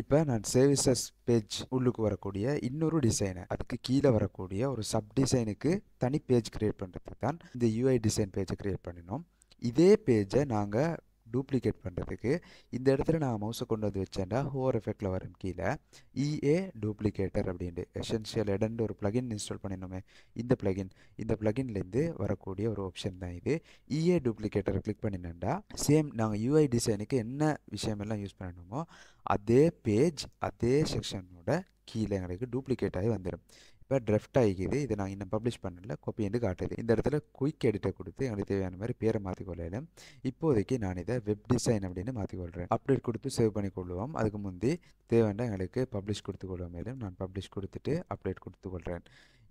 இப்போ நான் services page உள்ளுக்கு வரக்கூடிய இன்னொரு டிசைனை அதுக்கு கீழே வரக்கூடிய ஒரு சப் டிசைனுக்கு தனி பேஜ் கிரியேட் பண்ணுறதுக்கு தான் இந்த யூஐ டிசைன் பேஜை கிரியேட் பண்ணினோம் இதே பேஜை நாங்கள் டூப்ளிகேட் பண்ணுறதுக்கு இந்த இடத்துல நான் மவுஸை கொண்டு வந்து hover ஹோர் எஃபெக்டில் வரும் கீழே இஏ டூப்ளிகேட்டர் அப்படின்ட்டு எசென்ஷியல் எடன்ட்டு ஒரு plugin இன்ஸ்டால் பண்ணிடணுமே இந்த ப்ளகின் இந்த ப்ளகின்லேருந்து வரக்கூடிய ஒரு ஆப்ஷன் தான் இது இஏ டூப்ளிகேட்டர் கிளிக் பண்ணினேன்டா சேம் நாங்கள் யூஐ டிசைனுக்கு என்ன விஷயமெல்லாம் யூஸ் பண்ணணுமோ அதே பேஜ் அதே செக்ஷனோட கீழே எங்களுக்கு டூப்ளிகேட் ஆகி வந்துடும் இப்போ ட்ரெஃப்ட் ஆகிக்குது இதை நான் இன்னும் பப்ளிஷ் பண்ணல காப்பி என்று காட்டுது இந்த இடத்துல குயிக் எடிட்டை கொடுத்து எனக்கு தேவையான மாதிரி பேரை மாற்றிக்கொள்ளல இப்போதைக்கு நான் இதை வெப் டிசைன் அப்படின்னு மாற்றிக்கொள்கிறேன் அப்டேட் கொடுத்து சேவ் பண்ணி கொள்வோம் அதுக்கு முந்தி தேவையான எங்களுக்கு பப்ளிஷ் கொடுத்து கொள்வோம் மேலும் நான் பப்ளிஷ் கொடுத்துட்டு அப்டேட் கொடுத்து கொள்கிறேன்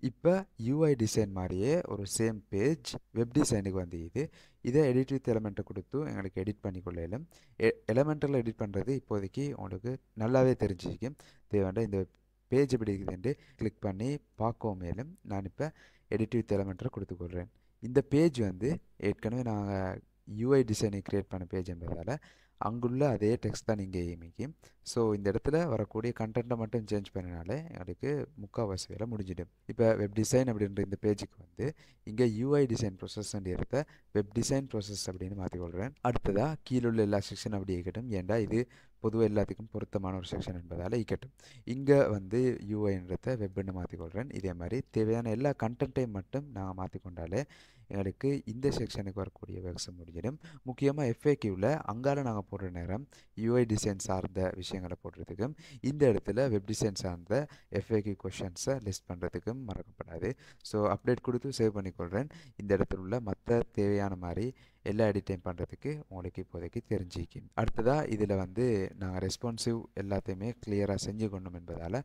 இப்போ யூஐ டிசைன் மாதிரியே ஒரு சேம் பேஜ் வெப் டிசைனுக்கு வந்துக்குது இதை எடிட் வித் எலமெண்ட்டை கொடுத்து எங்களுக்கு எடிட் பண்ணிக்கொள்ளலும் எலமெண்ட்டில் எடிட் பண்ணுறது இப்போதைக்கு உங்களுக்கு நல்லாவே தெரிஞ்சுக்கும் தேவையான இந்த பேஜ் எப்படி இருக்குதுன்ட்டு கிளிக் பண்ணி பார்க்கவும் மேலும் நான் இப்போ எடிட்டிவ் தெலமெண்ட்டை கொடுத்துக்கொள்கிறேன் இந்த பேஜ் வந்து ஏற்கனவே நாங்கள் யூஐ டிசைனை க்ரியேட் பண்ண பேஜ் என்பதால் அங்குள்ள அதே டெக்ஸ்ட் தான் இங்கே இமைக்கு ஸோ இந்த இடத்துல வரக்கூடிய கண்டென்ட்டை மட்டும் சேஞ்ச் பண்ணினாலே எங்களுக்கு முக்கால்வாசி வேலை முடிஞ்சிடும் இப்போ வெப் டிசைன் அப்படின்ற இந்த பேஜுக்கு வந்து இங்கே யூஐ டிசைன் ப்ரொசஸ் இடத்த வெப் டிசைன் ப்ரொசஸ் அப்படின்னு மாற்றிக்கொள்கிறேன் அடுத்ததாக கீழே உள்ள எல்லா செக்ஷன் அப்படி இருக்கட்டும் ஏண்டா இது பொதுவாக எல்லாத்துக்கும் பொருத்தமான ஒரு செக்ஷன் என்பதால் இருக்கட்டும் இங்கே வந்து யூஐன்றத வெப்னு மாற்றிக்கொள்கிறேன் இதே மாதிரி தேவையான எல்லா கண்டென்ட்டையும் மட்டும் நான் மாற்றிக்கொண்டாலே எங்களுக்கு இந்த செக்ஷனுக்கு வரக்கூடிய வேர்க்ஸ் முடிஞ்சிடும் முக்கியமாக எஃப்ஏக்யூவில் அங்கால நாங்கள் போடுற நேரம் யூஐ டிசைன் சார்ந்த விஷயங்களை போடுறதுக்கும் இந்த இடத்துல வெப் டிசைன் சார்ந்த எஃப்ஏக்யூ கொஷன்ஸை லிஸ்ட் பண்ணுறதுக்கும் மறக்கப்படாது ஸோ அப்டேட் கொடுத்து சேவ் பண்ணிக்கொள்கிறேன் இந்த இடத்துல உள்ள மற்ற தேவையான மாதிரி எல்லா எடிட்டையும் பண்ணுறதுக்கு உங்களுக்கு இப்போதைக்கு தெரிஞ்சிக்கி அடுத்ததாக இதில் வந்து நாங்கள் ரெஸ்பான்சிவ் எல்லாத்தையுமே கிளியராக செஞ்சு கொண்டோம் என்பதால்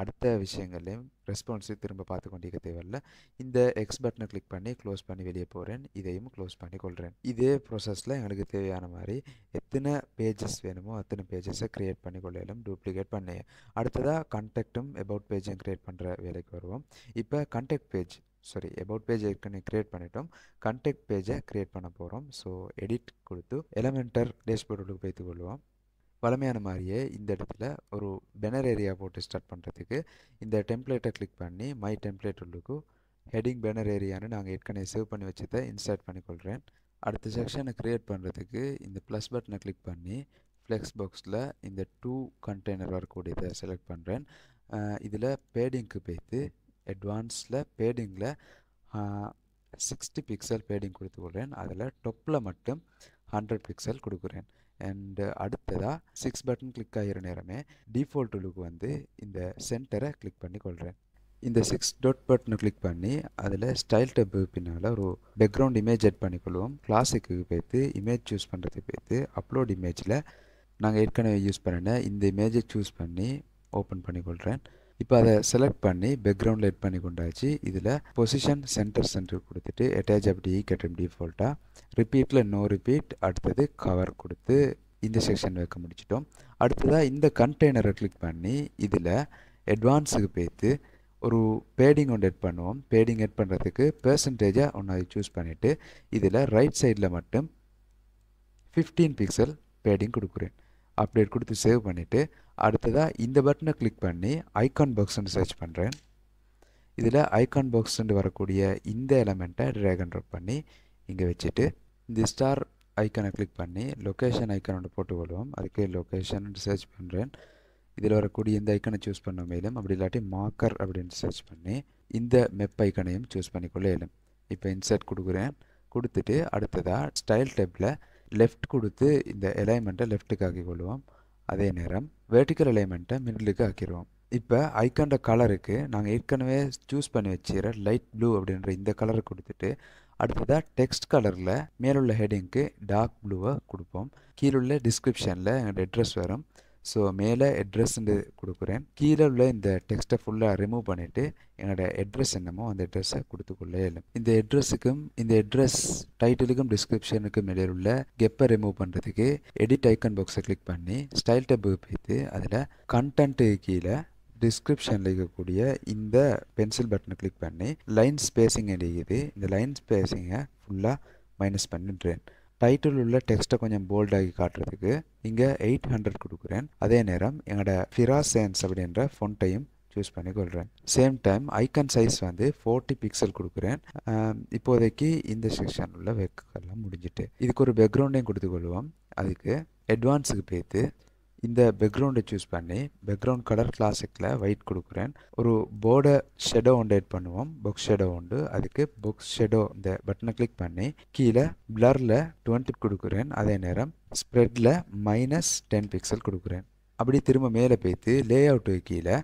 அடுத்த விஷயங்கள்லையும் ரெஸ்பான்சிவ் திரும்ப பார்த்து கொண்டிருக்க தேவையில்ல இந்த எக்ஸ் பட்டனை கிளிக் பண்ணி க்ளோஸ் பண்ணி வெளியே போகிறேன் இதையும் க்ளோஸ் பண்ணி கொள்கிறேன் இதே ப்ராசஸில் எங்களுக்கு தேவையான மாதிரி எத்தனை பேஜஸ் வேணுமோ அத்தனை பேஜஸை க்ரியேட் பண்ணி கொள்ளையிலும் டூப்ளிகேட் பண்ணேன் அடுத்ததாக கண்டெக்டும் அபவுட் பேஜையும் க்ரியேட் பண்ணுற வேலைக்கு வருவோம் இப்போ contact page sorry about page ஏற்கனவே க்ரியேட் பண்ணிட்டோம் கண்டெக்ட் பேஜை க்ரியேட் பண்ண போகிறோம் ஸோ எடிட் கொடுத்து எலமெண்டர் டேஷ்போர்டுக்கு போய்த்து கொள்வோம் பழமையான மாதிரியே இந்த இடத்துல ஒரு பேனர் ஏரியா போட்டு ஸ்டார்ட் பண்ணுறதுக்கு இந்த டெம்ப்ளேட்டை கிளிக் பண்ணி மை டெம்ப்ளேட் உள்ளுக்கு ஹெட்டிங் பேனர் ஏரியான்னு நாங்கள் ஏற்கனவே சேவ் பண்ணி வச்சதை இன்சர்ட் பண்ணிக்கொள்கிறேன் அடுத்த செக்ஷனை க்ரியேட் பண்ணுறதுக்கு இந்த ப்ளஸ் பட்டனை கிளிக் பண்ணி ஃப்ளெக்ஸ் பாக்ஸில் இந்த டூ கண்டெய்னர் வரக்கூடியதை செலக்ட் பண்ணுறேன் இதில் பேடிங்க்கு போய்த்து அட்வான்ஸில் பேடிங்கில் சிக்ஸ்டி பிக்சல் பேடிங் கொடுத்து கொள்கிறேன் அதில் டொப்பில் மட்டும் ஹண்ட்ரட் பிக்சல் கொடுக்குறேன் அண்டு அடுத்ததாக சிக்ஸ் பட்டன் கிளிக் ஆகிற நேரமே டிஃபால்ட் வந்து இந்த சென்டரை கிளிக் பண்ணி கொள்கிறேன் இந்த சிக்ஸ் டாட் பட்டனை கிளிக் பண்ணி அதில் ஸ்டைல் டப்பு பின்னால் ஒரு பேக்ரவுண்ட் இமேஜ் எட் பண்ணிக்கொள்வோம் கிளாசிக்கு பேர்த்து இமேஜ் சூஸ் பண்ணுறது பேர்த்து அப்லோட் இமேஜில் நாங்கள் ஏற்கனவே யூஸ் பண்ணின இந்த இமேஜை சூஸ் பண்ணி ஓப்பன் பண்ணிக்கொள்கிறேன் இப்போ அதை செலக்ட் பண்ணி பேக்ரவுண்டில் எட் பண்ணி கொண்டாச்சு இதில் பொசிஷன் சென்டர் சென்டர் கொடுத்துட்டு அட்டாச் அப்படி கட்டும் டிஃபால்ட்டாக ரிப்பீட்டில் நோ ரிப்பீட் அடுத்தது கவர் கொடுத்து இந்த செக்ஷன் வைக்க முடிச்சிட்டோம் அடுத்ததாக இந்த கண்டெய்னரை கிளிக் பண்ணி இதில் அட்வான்ஸுக்கு பேத்து ஒரு பேடிங் ஒன்று எட் பண்ணுவோம் பேடிங் எட் பண்ணுறதுக்கு பெர்சன்டேஜாக ஒன்று அதை சூஸ் பண்ணிவிட்டு இதில் ரைட் சைடில் மட்டும் ஃபிஃப்டீன் பிக்சல் பேடிங் கொடுக்குறேன் அப்டேட் கொடுத்து சேவ் பண்ணிவிட்டு அடுத்ததாக இந்த பட்டனை கிளிக் பண்ணி ஐகான் பாக்ஸ்ன்னு சர்ச் பண்ணுறேன் இதில் ஐகான் பாக்ஸ்ன்னு வரக்கூடிய இந்த எலமெண்ட்டை ட்ராகன் அண்ட் ட்ராப் பண்ணி இங்கே வச்சுட்டு இந்த ஸ்டார் ஐக்கனை கிளிக் பண்ணி லொக்கேஷன் ஐக்கானோட போட்டுக்கொள்வோம் அதுக்கு லொக்கேஷன் சர்ச் பண்ணுறேன் இதில் வரக்கூடிய இந்த ஐக்கனை சூஸ் பண்ண மேலும் அப்படி இல்லாட்டி மார்க்கர் அப்படின்னு சர்ச் பண்ணி இந்த மெப் ஐக்கனையும் சூஸ் பண்ணிக்கொள்ள இயலும் இப்போ இன்சர்ட் கொடுக்குறேன் கொடுத்துட்டு அடுத்ததாக ஸ்டைல் டேப்பில் லெஃப்ட் கொடுத்து இந்த எலைமெண்ட்டை லெஃப்ட்டுக்கு ஆக்கி கொள்வோம் அதே நேரம் வெர்டிக்கல் அலைன்மெண்ட்டை மிடிலுக்கு ஆக்கிடுவோம் இப்போ ஐக்காண்ட கலருக்கு நாங்கள் ஏற்கனவே சூஸ் பண்ணி வச்சுக்கிற லைட் ப்ளூ அப்படின்ற இந்த கலரை கொடுத்துட்டு அடுத்ததாக டெக்ஸ்ட் கலரில் மேலுள்ள ஹெடிங்க்கு டார்க் ப்ளூவை கொடுப்போம் கீழுள்ள டிஸ்கிரிப்ஷனில் எங்கள் அட்ரஸ் வரும் ஸோ மேலே address கொடுக்குறேன் கீழே உள்ள இந்த டெக்ஸ்ட்டை ஃபுல்லாக ரிமூவ் பண்ணிவிட்டு என்னோடய அட்ரஸ் என்னமோ அந்த address குடுத்துக்குள்ளேல் இல்லை இந்த இக்கும் இந்த அட்ரஸ் டைட்டிலுக்கும் டிஸ்கிரிப்ஷனுக்கும் இடையில் உள்ள கெப்பை ரிமூவ் பண்ணுறதுக்கு எடிட் ஐக்கன் பாக்ஸை கிளிக் பண்ணி ஸ்டைல் டப்பு வைத்து அதில் கண்டென்ட்டு கீழே டிஸ்கிரிப்ஷனில் இருக்கக்கூடிய இந்த பென்சில் பட்டனை click பண்ணி லைன் spacing அடிக்குது இந்த லைன் spacing ஃபுல்லாக மைனஸ் பண்ணிட்டுறேன் டைட்டில் உள்ள டெக்ஸ்ட்டை கொஞ்சம் போல்டாகி காட்டுறதுக்கு இங்கே எயிட் ஹண்ட்ரட் கொடுக்குறேன் அதே நேரம் என்னோட ஃபிராசேன்ஸ் அப்படின்ற ஃபொண்ட்டையும் சூஸ் பண்ணி கொள்கிறேன் சேம் டைம் ஐக்கன் சைஸ் வந்து ஃபோர்ட்டி பிக்சல் கொடுக்குறேன் இப்போதைக்கு இந்த செக்ஷன் உள்ள வெக்கெல்லாம் முடிஞ்சிட்டு இதுக்கு ஒரு பேக்ரவுண்டையும் கொடுத்துக்கொள்வோம் அதுக்கு அட்வான்ஸுக்கு பேத்து இந்த பேக்ரவுண்டை சூஸ் பண்ணி பேக்ரவுண்ட் கலர் கிளாசிக்கில் ஒயிட் கொடுக்குறேன் ஒரு போர்டை ஷெடோ ஒன்று எட் பண்ணுவோம் புக் ஷெடோ உண்டு அதுக்கு பொக்ஸ் ஷெடோ இந்த பட்டனை கிளிக் பண்ணி கீழே பிளரில் டுவெண்ட்டி கொடுக்குறேன் அதே நேரம் ஸ்ப்ரெட்டில் மைனஸ் டென் பிக்சல் கொடுக்குறேன் அப்படி திரும்ப மேலே பேய்த்து லே அவுட்டு கீழே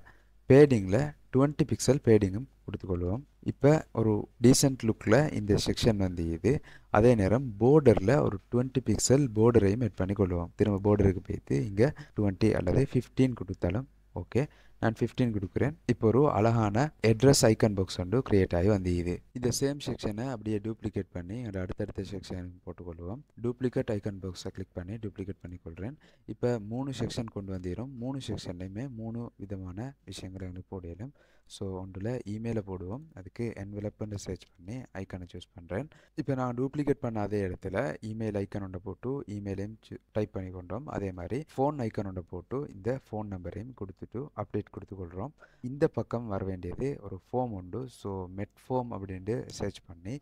பேடிங்கில் டுவெண்ட்டி பிக்சல் பேடிங்கும் கொடுத்துக்கொள்வோம் இப்போ ஒரு டீசெண்ட் லுக்கில் இந்த செக்ஷன் வந்து இது அதே நேரம் போர்டரில் ஒரு டுவெண்ட்டி பிக்சல் போர்டரையும் எட் பண்ணி கொள்வோம் திரும்ப போர்டருக்கு போய்த்து இங்கே டுவெண்ட்டி அல்லது ஃபிஃப்டீன் கொடுத்தாலும் ஓகே நான் ஃபிஃப்டீன் கொடுக்குறேன் இப்போ ஒரு அழகான அட்ரஸ் ஐக்கன் பாக்ஸ் ஒன்று கிரியேட் ஆகி வந்து இது இந்த சேம் செக்ஷனை அப்படியே டூப்ளிகேட் பண்ணி அதை அடுத்தடுத்த செக்ஷன் போட்டுக்கொள்வோம் டூப்ளிகேட் ஐக்கன் பாக்ஸை கிளிக் பண்ணி டூப்ளிகேட் பண்ணிக்கொள்கிறேன் இப்போ மூணு செக்ஷன் கொண்டு வந்துடும் மூணு செக்ஷன்லையுமே மூணு விதமான விஷயங்களை எனக்கு போடலும் ஸோ ஒன்றில் இமெயிலை போடுவோம் அதுக்கு என்வெலப்னு சர்ச் பண்ணி ஐக்கனை சூஸ் பண்ணுறேன் இப்போ நான் டூப்ளிகேட் பண்ண அதே இடத்துல இமெயில் ஐக்கன் ஒன்றை போட்டு இமெயிலையும் டைப் பண்ணி கொண்டோம் அதே மாதிரி ஃபோன் ஐக்கன் ஒன்றை போட்டு இந்த ஃபோன் நம்பரையும் கொடுத்துட்டு அப்டேட் கொடுத்து கொள்கிறோம் இந்த பக்கம் வர வேண்டியது ஒரு ஃபோம் உண்டு ஸோ மெட் ஃபோம் அப்படின்ட்டு சர்ச் பண்ணி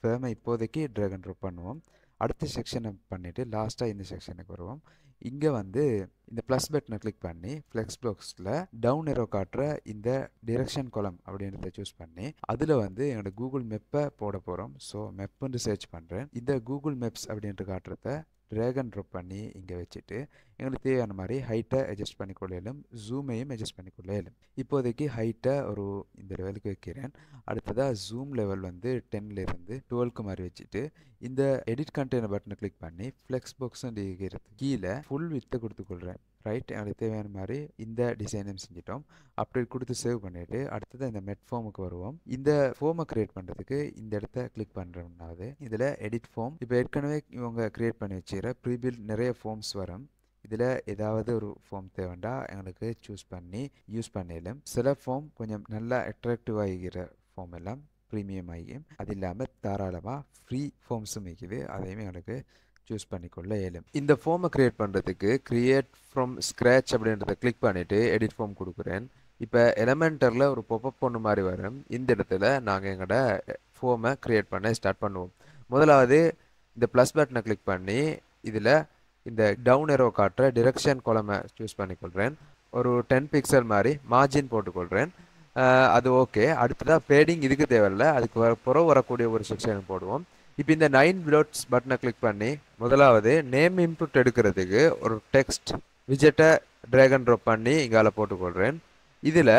ஃபேமை இப்போதைக்கு ட்ராகன் அண்ட் பண்ணுவோம் அடுத்த செக்ஷனை பண்ணிவிட்டு லாஸ்ட்டாக இந்த செக்ஷனுக்கு வருவோம் இங்கே வந்து இந்த ப்ளஸ் பட்டனை கிளிக் பண்ணி ஃப்ளெக்ஸ் பாக்ஸில் டவுன் ஏரோ காட்டுற இந்த டிரெக்ஷன் குளம் அப்படின்றத சூஸ் பண்ணி அதில் வந்து என்னோட கூகுள் மெப்பை போட போகிறோம் ஸோ மெப்புன்னு சர்ச் பண்ணுறேன் இந்த கூகுள் மெப்ஸ் அப்படின்ட்டு காட்டுறத ட்ராகன் ட்ராப் பண்ணி இங்கே வச்சுட்டு எங்களுக்கு தேவையான மாதிரி ஹைட்டை அட்ஜஸ்ட் பண்ணி கொள்ளையிலும் ஜூமையும் அட்ஜஸ்ட் பண்ணி கொள்ளையிலும் இப்போதைக்கு ஹைட்டை ஒரு இந்த லெவலுக்கு வைக்கிறேன் அடுத்ததாக ஜூம் லெவல் வந்து டென்லேருந்து டுவெல்க்கு மாதிரி வச்சுட்டு இந்த எடிட் கண்டெய்னர் பட்டனை கிளிக் பண்ணி ஃப்ளெக்ஸ் பாக்ஸ்ன்னு இருக்கிறது கீழே ஃபுல் வித்தை கொடுத்துக்கொள்கிறேன் ரைட் எனக்கு தேவையான மாதிரி இந்த டிசைனையும் செஞ்சிட்டோம் அப்டேட் கொடுத்து சேவ் பண்ணிவிட்டு அடுத்தது இந்த மெட் ஃபார்முக்கு வருவோம் இந்த ஃபார்மை க்ரியேட் பண்ணுறதுக்கு இந்த இடத்த கிளிக் பண்ணுறோம்னாவது இதில் எடிட் ஃபார்ம் இப்போ ஏற்கனவே இவங்க க்ரியேட் பண்ணி வச்சுக்கிற ப்ரீபில் நிறைய ஃபார்ம்ஸ் வரும் இதில் ஏதாவது ஒரு ஃபார்ம் தேவைண்டா எங்களுக்கு சூஸ் பண்ணி யூஸ் பண்ணிடலாம் சில ஃபார்ம் கொஞ்சம் நல்லா அட்ராக்டிவ் ஆகிற ஃபார்ம் எல்லாம் ப்ரீமியம் ஆகியும் அது இல்லாமல் தாராளமாக ஃப்ரீ ஃபார்ம்ஸும் இருக்குது அதையும் எங்களுக்கு சூஸ் பண்ணிக்கொள்ள இயலும் இந்த ஃபார்மை க்ரியேட் பண்ணுறதுக்கு க்ரியேட் ஃப்ரம் ஸ்க்ராச் அப்படின்றத கிளிக் பண்ணிவிட்டு எடிட் ஃபார்ம் கொடுக்குறேன் இப்போ எலமெண்டரில் ஒரு பொப்பப் பொண்ணு மாதிரி வரும் இந்த இடத்துல நாங்கள் எங்களோட ஃபோமை க்ரியேட் பண்ண ஸ்டார்ட் பண்ணுவோம் முதலாவது இந்த ப்ளஸ் பட்டனை கிளிக் பண்ணி இதில் இந்த டவுன் எரோ காட்டுற டிரெக்ஷன் கொலமை சூஸ் பண்ணிக்கொள்கிறேன் ஒரு டென் பிக்சல் மாதிரி மார்ஜின் போட்டுக்கொள்கிறேன் அது ஓகே அடுத்ததாக ஃபேடிங் இதுக்கு தேவையில்லை அதுக்கு வர புறம் வரக்கூடிய ஒரு செக்ஷன் போடுவோம் இப்போ இந்த நைன் பிளோட்ஸ் பட்டனை கிளிக் பண்ணி முதலாவது நேம் இன்புட் எடுக்கிறதுக்கு ஒரு டெக்ஸ்ட் விஜெட்டை ட்ராகன் அண்ட் ட்ராப் பண்ணி இங்கால போட்டுக்கொள்கிறேன் இதில்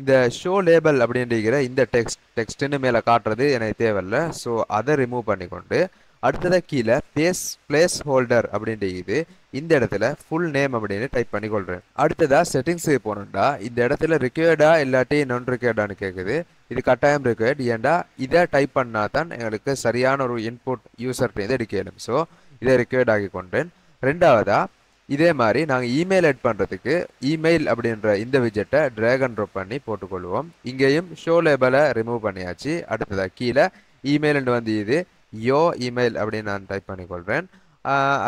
இந்த ஷோ லேபல் அப்படின்ற இந்த டெக்ஸ்ட் டெக்ஸ்ட்டுன்னு மேலே காட்டுறது எனக்கு தேவையில்ல ஸோ அதை ரிமூவ் பண்ணிக்கொண்டு அடுத்ததாக கீழே பேஸ் பிளேஸ் ஹோல்டர் அப்படின்றது இந்த இடத்துல ஃபுல் நேம் அப்படின்னு டைப் பண்ணிக்கொள்கிறேன் அடுத்ததாக செட்டிங்ஸுக்கு போகணுண்டா இந்த இடத்துல ரிக்வேர்டா இல்லாட்டி நொன் ரிக்வேர்டான்னு கேட்குது இது கட்டாயம் ரிக்வேர்ட் ஏன்டா இதை டைப் பண்ணால் தான் எங்களுக்கு சரியான ஒரு இன்புட் யூசர்கிட்டேருந்து எடுக்கணும் ஸோ இதை ரெக்வயர்ட் ஆகி கொண்டேன் ரெண்டாவதாக இதே மாதிரி நாங்கள் இமெயில் எட் பண்ணுறதுக்கு இமெயில் அப்படின்ற இந்த விஜெட்டை ட்ராகன் அண்ட் பண்ணி போட்டுக்கொள்வோம் இங்கேயும் ஷோ லேபலை ரிமூவ் பண்ணியாச்சு அடுத்ததாக கீழே இமெயில்னு வந்து இது யோ இமெயில் அப்படின்னு நான் டைப் பண்ணிக்கொள்கிறேன்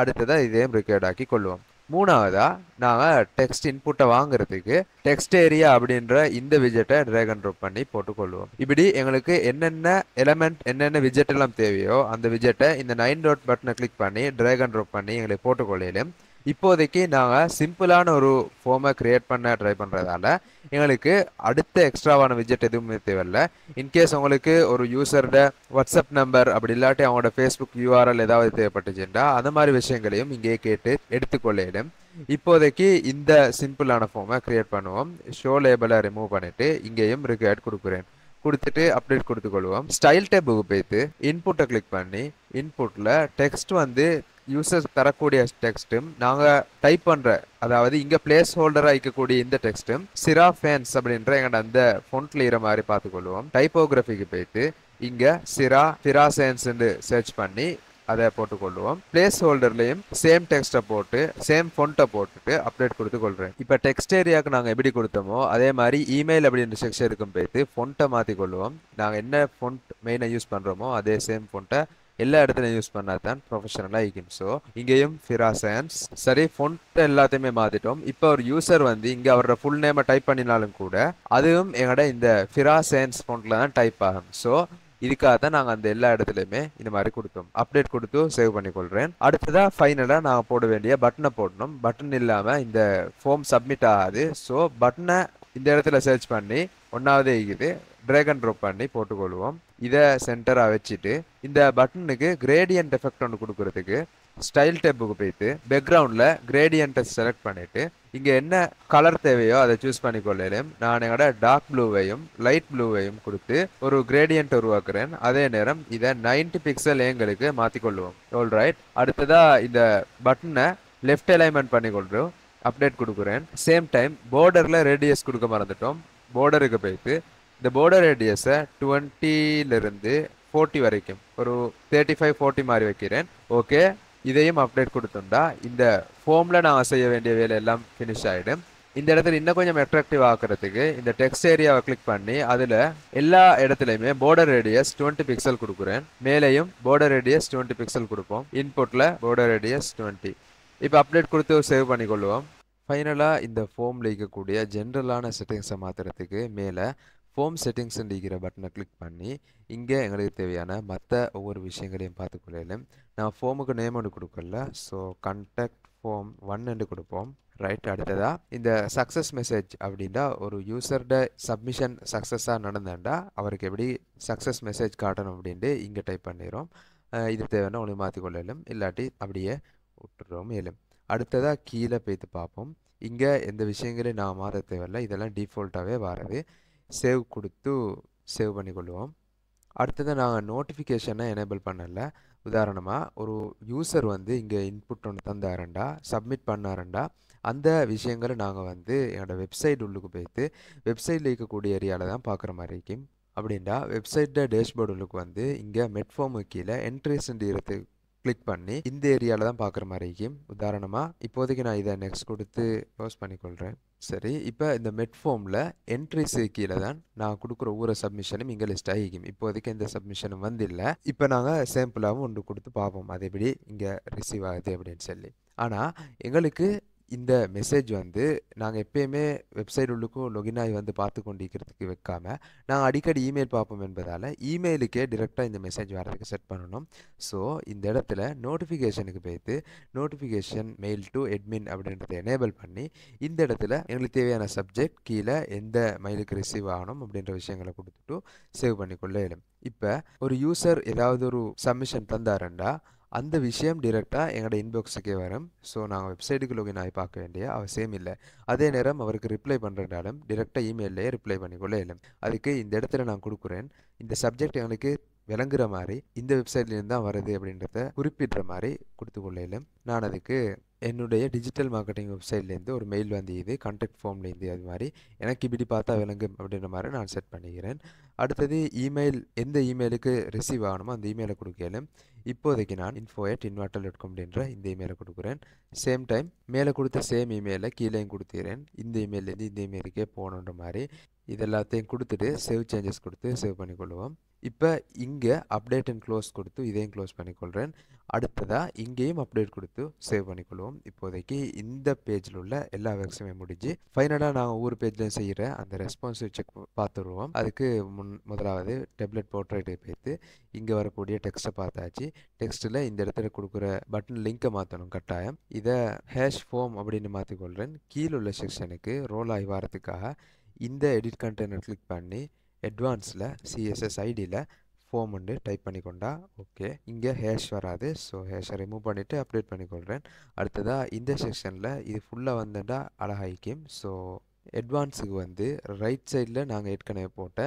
அடுத்ததாக இதையும் ரெக்கார்ட் ஆக்கி கொள்வோம் மூணாவதா நாங்கள் டெக்ஸ்ட் இன்புட்டை வாங்குறதுக்கு டெக்ஸ்ட் ஏரியா அப்படின்ற இந்த விஜெட்டை ட்ரேகன் ட்ரோப் பண்ணி போட்டுக்கொள்வோம் இப்படி எங்களுக்கு என்னென்ன எலமெண்ட் என்னென்ன விஜெட் எல்லாம் தேவையோ அந்த விஜெட்டை இந்த நைன் டாட் பட்டனை கிளிக் பண்ணி ட்ரேகன் ட்ரோப் பண்ணி எங்களை போட்டுக்கொள்ளையிலும் இப்போதைக்கு நாங்கள் சிம்பிளான ஒரு ஃபோமை க்ரியேட் பண்ண ட்ரை பண்ணுறதால எங்களுக்கு அடுத்த எக்ஸ்ட்ராவான விஜெட் எதுவுமே தேவையில்லை இன்கேஸ் உங்களுக்கு ஒரு யூசரோட வாட்ஸ்அப் நம்பர் அப்படி இல்லாட்டி அவங்களோட ஃபேஸ்புக் யூஆர்எல் ஏதாவது தேவைப்பட்டுச்சுண்டா அந்த மாதிரி விஷயங்களையும் இங்கே கேட்டு எடுத்துக்கொள்ளிடும் இப்போதைக்கு இந்த சிம்பிளான ஃபோமை க்ரியேட் பண்ணுவோம் ஷோ லேபிளை ரிமூவ் பண்ணிவிட்டு இங்கேயும் ரிகேட் கொடுக்குறேன் கொடுத்துட்டு அப்டேட் கொடுத்துக்கொள்வோம் ஸ்டைல் டேபுக்கு போய்த்து இன்புட்டை கிளிக் பண்ணி இன்புட்டில் டெக்ஸ்ட் வந்து யூசர்ஸ் தரக்கூடிய டெக்ஸ்ட்டும் நாங்கள் டைப் பண்ணுற அதாவது இங்கே பிளேஸ் ஹோல்டராக இருக்கக்கூடிய இந்த டெக்ஸ்ட்டும் சிரா ஃபேன்ஸ் அப்படின்ற எங்கள்ட அந்த ஃபொண்ட்டில் இருக்கிற மாதிரி பார்த்துக்கொள்வோம் டைப்போகிராஃபிக்கு போயிட்டு இங்கே சிரா ஃபிராசேன்ஸ்ன்னு சர்ச் பண்ணி அதை போட்டுக்கொள்வோம் பிளேஸ் ஹோல்டர்லையும் சேம் டெக்ஸ்ட்டை போட்டு சேம் ஃபொண்ட்டை போட்டுட்டு அப்டேட் கொடுத்து கொள்கிறேன் இப்போ டெக்ஸ்ட் ஏரியாவுக்கு நாங்கள் எப்படி கொடுத்தோமோ அதே மாதிரி இமெயில் அப்படின்ற இருக்கும் போயிட்டு ஃபொண்ட்டை மாற்றிக்கொள்வோம் கொள்வோம் நாங்கள் என்ன ஃபொண்ட் மெயினாக யூஸ் பண்ணுறோமோ அதே சேம் ஃபோன்ட்டை எல்லா இடத்துலையும் யூஸ் பண்ணால் தான் ப்ரொஃபஷனலாக இருக்கும் ஸோ இங்கேயும் ஃபிரா சயன்ஸ் சரி ஃபோன் எல்லாத்தையுமே மாற்றிட்டோம் இப்போ ஒரு யூசர் வந்து இங்கே அவரோட ஃபுல் நேமை டைப் பண்ணினாலும் கூட அதுவும் எங்களோட இந்த ஃபிரா சயன்ஸ் ஃபொண்ட்டில் தான் டைப் ஆகும் ஸோ இதுக்காக தான் நாங்கள் அந்த எல்லா இடத்துலையுமே இந்த மாதிரி கொடுத்தோம் அப்டேட் கொடுத்து சேவ் பண்ணிக்கொள்கிறேன் அடுத்ததாக ஃபைனலாக நாங்கள் போட வேண்டிய பட்டனை போடணும் பட்டன் இல்லாமல் இந்த ஃபார்ம் சப்மிட் ஆகாது ஸோ பட்டனை இந்த இடத்துல சர்ச் பண்ணி ஒன்றாவது இருக்குது ட்ராக் அண்ட் ட்ராப் பண்ணி போட்டுக்கொள்வோம் இதை சென்டராக வச்சுட்டு இந்த பட்டனுக்கு கிரேடியன்ட் எஃபெக்ட் ஒன்று கொடுக்கறதுக்கு ஸ்டைல் டேப்புக்கு போயிட்டு பேக்ரவுண்டில் கிரேடியண்ட்டை செலக்ட் பண்ணிவிட்டு இங்கே என்ன கலர் தேவையோ அதை சூஸ் பண்ணிக்கொள்ளேன் நான் என்னோட டார்க் ப்ளூவையும் லைட் ப்ளூவையும் கொடுத்து ஒரு கிரேடியண்ட் உருவாக்குறேன் அதே நேரம் இதை நைன்டி பிக்சல் எங்களுக்கு மாற்றிக்கொள்வோம் ஆல் ரைட் அடுத்ததாக இந்த பட்டனை லெஃப்ட் அலைன்மெண்ட் பண்ணிக்கொள்றோம் அப்டேட் கொடுக்குறேன் சேம் டைம் பார்டரில் ரேடியஸ் கொடுக்க மறந்துட்டோம் போர்டருக்கு போயிட்டு இந்த போர்டர் ரேடியஸை டுவெண்ட்டிலிருந்து ஃபோர்ட்டி வரைக்கும் ஒரு தேர்ட்டி ஃபைவ் ஃபோர்ட்டி மாதிரி வைக்கிறேன் ஓகே இதையும் அப்டேட் கொடுத்துண்டா இந்த ஃபோமில் நான் செய்ய வேண்டிய வேலை எல்லாம் ஃபினிஷ் ஆகிடும் இந்த இடத்துல இன்னும் கொஞ்சம் அட்ராக்டிவ் ஆக்கிறதுக்கு இந்த டெக்ஸ்ட் ஏரியாவை கிளிக் பண்ணி அதில் எல்லா இடத்துலையுமே போர்டர் ரேடியஸ் டுவெண்ட்டி பிக்சல் கொடுக்குறேன் மேலேயும் போர்டர் ரேடியஸ் டுவெண்ட்டி பிக்சல் கொடுப்போம் இன்புட்டில் போர்டர் ரேடியஸ் டுவெண்ட்டி இப்போ அப்டேட் கொடுத்து சேவ் பண்ணிக்கொள்வோம் ஃபைனலாக இந்த ஃபோமில் இருக்கக்கூடிய ஜென்ரலான செட்டிங்ஸை மாற்றுறதுக்கு மேலே ஃபோம் செட்டிங்ஸ் இருக்கிற பட்டனை கிளிக் பண்ணி இங்கே எங்களுக்கு தேவையான மற்ற ஒவ்வொரு விஷயங்களையும் பார்த்துக்கொள்ளையிலும் நான் ஃபோமுக்கு நேம் ஒன்று கொடுக்கல ஸோ கண்டக்ட் ஃபோம் ஒன் என்று கொடுப்போம் ரைட் அடுத்ததாக இந்த சக்ஸஸ் மெசேஜ் அப்படின்னா ஒரு யூசர்ட சப்மிஷன் சக்ஸஸாக நடந்தேன்டா அவருக்கு எப்படி சக்ஸஸ் மெசேஜ் காட்டணும் அப்படின்ட்டு இங்கே டைப் பண்ணிடுறோம் இது தேவைன்னா ஒன்று மாற்றிக்கொள்ளலும் இல்லாட்டி அப்படியே விட்டுறோம் இயலும் அடுத்ததாக கீழே போய்த்து பார்ப்போம் இங்கே எந்த விஷயங்களையும் நான் மாற தேவையில்லை இதெல்லாம் டிஃபால்ட்டாகவே வரது சேவ் கொடுத்து சேவ் பண்ணிக்கொள்ளுவோம் அடுத்தது நாங்கள் நோட்டிஃபிகேஷனை எனேபிள் பண்ணலை உதாரணமாக ஒரு யூசர் வந்து இங்கே இன்புட் ஒன்று தந்தாருண்டா சப்மிட் பண்ணாருண்டா அந்த விஷயங்களை நாங்கள் வந்து என்னோடய வெப்சைட் உள்ளுக்கு போய்த்து வெப்சைட்டில் இருக்கக்கூடிய ஏரியாவில் தான் பார்க்குற மாதிரி இருக்கும் அப்படின்டா வெப்சைட்டில் டேஷ்போர்டு உள்ளுக்கு வந்து இங்கே மெட்ஃபார்மு கீழே என்ட்ரிஸ் இருக்கிறதுக்கு கிளிக் பண்ணி இந்த ஏரியாவில் தான் பார்க்குற மாதிரி இருக்கும் உதாரணமாக இப்போதைக்கு நான் இதை நெக்ஸ்ட் கொடுத்து க்ளோஸ் பண்ணிக்கொள்கிறேன் சரி இப்போ இந்த மெட்ஃபோமில் ஃபார்மில் கீழே தான் நான் கொடுக்குற ஒவ்வொரு சப்மிஷனும் இங்கே லிஸ்ட் ஆகிக்கும் இப்போதைக்கு எந்த சப்மிஷனும் வந்து இல்லை இப்போ நாங்கள் சேம்பிளாகவும் ஒன்று கொடுத்து பார்ப்போம் அதேபடி இங்கே ரிசீவ் ஆகுது அப்படின்னு சொல்லி ஆனால் எங்களுக்கு இந்த மெசேஜ் வந்து நாங்கள் எப்பயுமே வெப்சைட் உள்ளுக்கும் லொகின் ஆகி வந்து பார்த்து கொண்டிருக்கிறதுக்கு வைக்காமல் நாங்கள் அடிக்கடி இமெயில் பார்ப்போம் என்பதால் இமெயிலுக்கே டிரெக்டாக இந்த மெசேஜ் வரதுக்கு செட் பண்ணணும் ஸோ இந்த இடத்துல நோட்டிஃபிகேஷனுக்கு போய்த்து நோட்டிஃபிகேஷன் மெயில் டு எட்மின் அப்படின்றத எனேபிள் பண்ணி இந்த இடத்துல எங்களுக்கு தேவையான சப்ஜெக்ட் கீழே எந்த மெயிலுக்கு ரிசீவ் ஆகணும் அப்படின்ற விஷயங்களை கொடுத்துட்டு சேவ் பண்ணிக்கொள்ள இயலும் இப்போ ஒரு யூசர் ஏதாவது ஒரு சப்மிஷன் தந்தாருண்டா அந்த விஷயம் டிரெக்டாக எங்களோட இன்பாக்ஸுக்கே வரும் ஸோ நாங்கள் வெப்சைட்டுக்கு லோகின் ஆகி பார்க்க வேண்டிய அவசியம் இல்லை அதே நேரம் அவருக்கு ரிப்ளை பண்ணுறதாலும் டிரெக்டாக இமெயிலே ரிப்ளை பண்ணிக்கொள்ள இல்லை அதுக்கு இந்த இடத்துல நான் கொடுக்குறேன் இந்த சப்ஜெக்ட் எங்களுக்கு விளங்குற மாதிரி இந்த வெப்சைட்லேருந்து தான் வருது அப்படின்றத குறிப்பிடுற மாதிரி கொடுத்து கொள்ள நான் அதுக்கு என்னுடைய டிஜிட்டல் மார்க்கெட்டிங் வெப்சைட்லேருந்து ஒரு மெயில் வந்தியது கான்டாக்ட் ஃபார்ம்லேருந்து அது மாதிரி எனக்கு இப்படி பார்த்தா விளங்கும் அப்படின்ற மாதிரி நான் செட் பண்ணிக்கிறேன் அடுத்தது இமெயில் எந்த இமெயிலுக்கு ரிசீவ் ஆகணுமோ அந்த இமெயிலை கொடுக்கலும் இப்போதைக்கு நான் இன்ஃபோ எட் இன்வெர்டல் டாட் அப்படின்ற இந்த இமெயிலை கொடுக்குறேன் சேம் டைம் மேலே கொடுத்த சேம் இமெயிலை கீழேயும் கொடுத்துறேன் இந்த இமெயிலேருந்து இந்த இமெயிலுக்கே போகணுன்ற மாதிரி இது எல்லாத்தையும் கொடுத்துட்டு சேவ் சேஞ்சஸ் கொடுத்து சேவ் பண்ணிக்கொள்வோம் இப்போ இங்கே அப்டேட் அண்ட் க்ளோஸ் கொடுத்து இதையும் க்ளோஸ் பண்ணிக்கொள்கிறேன் அடுத்ததாக இங்கேயும் அப்டேட் கொடுத்து சேவ் பண்ணிக்கொள்வோம் இப்போதைக்கு இந்த பேஜில் உள்ள எல்லா வேக்ஸுமே முடிஞ்சு ஃபைனலாக நான் ஒவ்வொரு பேஜ்லையும் செய்கிற அந்த ரெஸ்பான்ஸை செக் பார்த்துருவோம் அதுக்கு முன் முதலாவது டெப்லெட் போர்ட்ரேட்டை பேர்த்து இங்கே வரக்கூடிய டெக்ஸ்ட்டை பார்த்தாச்சு டெக்ஸ்ட்டில் இந்த இடத்துல கொடுக்குற பட்டன் லிங்க்கை மாற்றணும் கட்டாயம் இதை ஹேஷ் ஃபோம் அப்படின்னு மாற்றிக்கொள்கிறேன் கீழே உள்ள செக்ஷனுக்கு ரோல் ஆகி வரத்துக்காக இந்த எடிட் கண்டெய்னர் கிளிக் பண்ணி அட்வான்ஸில் சிஎஸ்எஸ் ஐடியில் ஃபோம் வந்து டைப் பண்ணிக்கொண்டா ஓகே இங்கே ஹேஷ் வராது ஸோ ஹேஷை ரிமூவ் பண்ணிவிட்டு அப்டேட் பண்ணிக்கொள்கிறேன் அடுத்ததாக இந்த செக்ஷனில் இது ஃபுல்லாக வந்துட்டால் அழகாய்க்கும் ஸோ அட்வான்ஸுக்கு வந்து ரைட் சைடில் நாங்கள் ஏற்கனவே போட்ட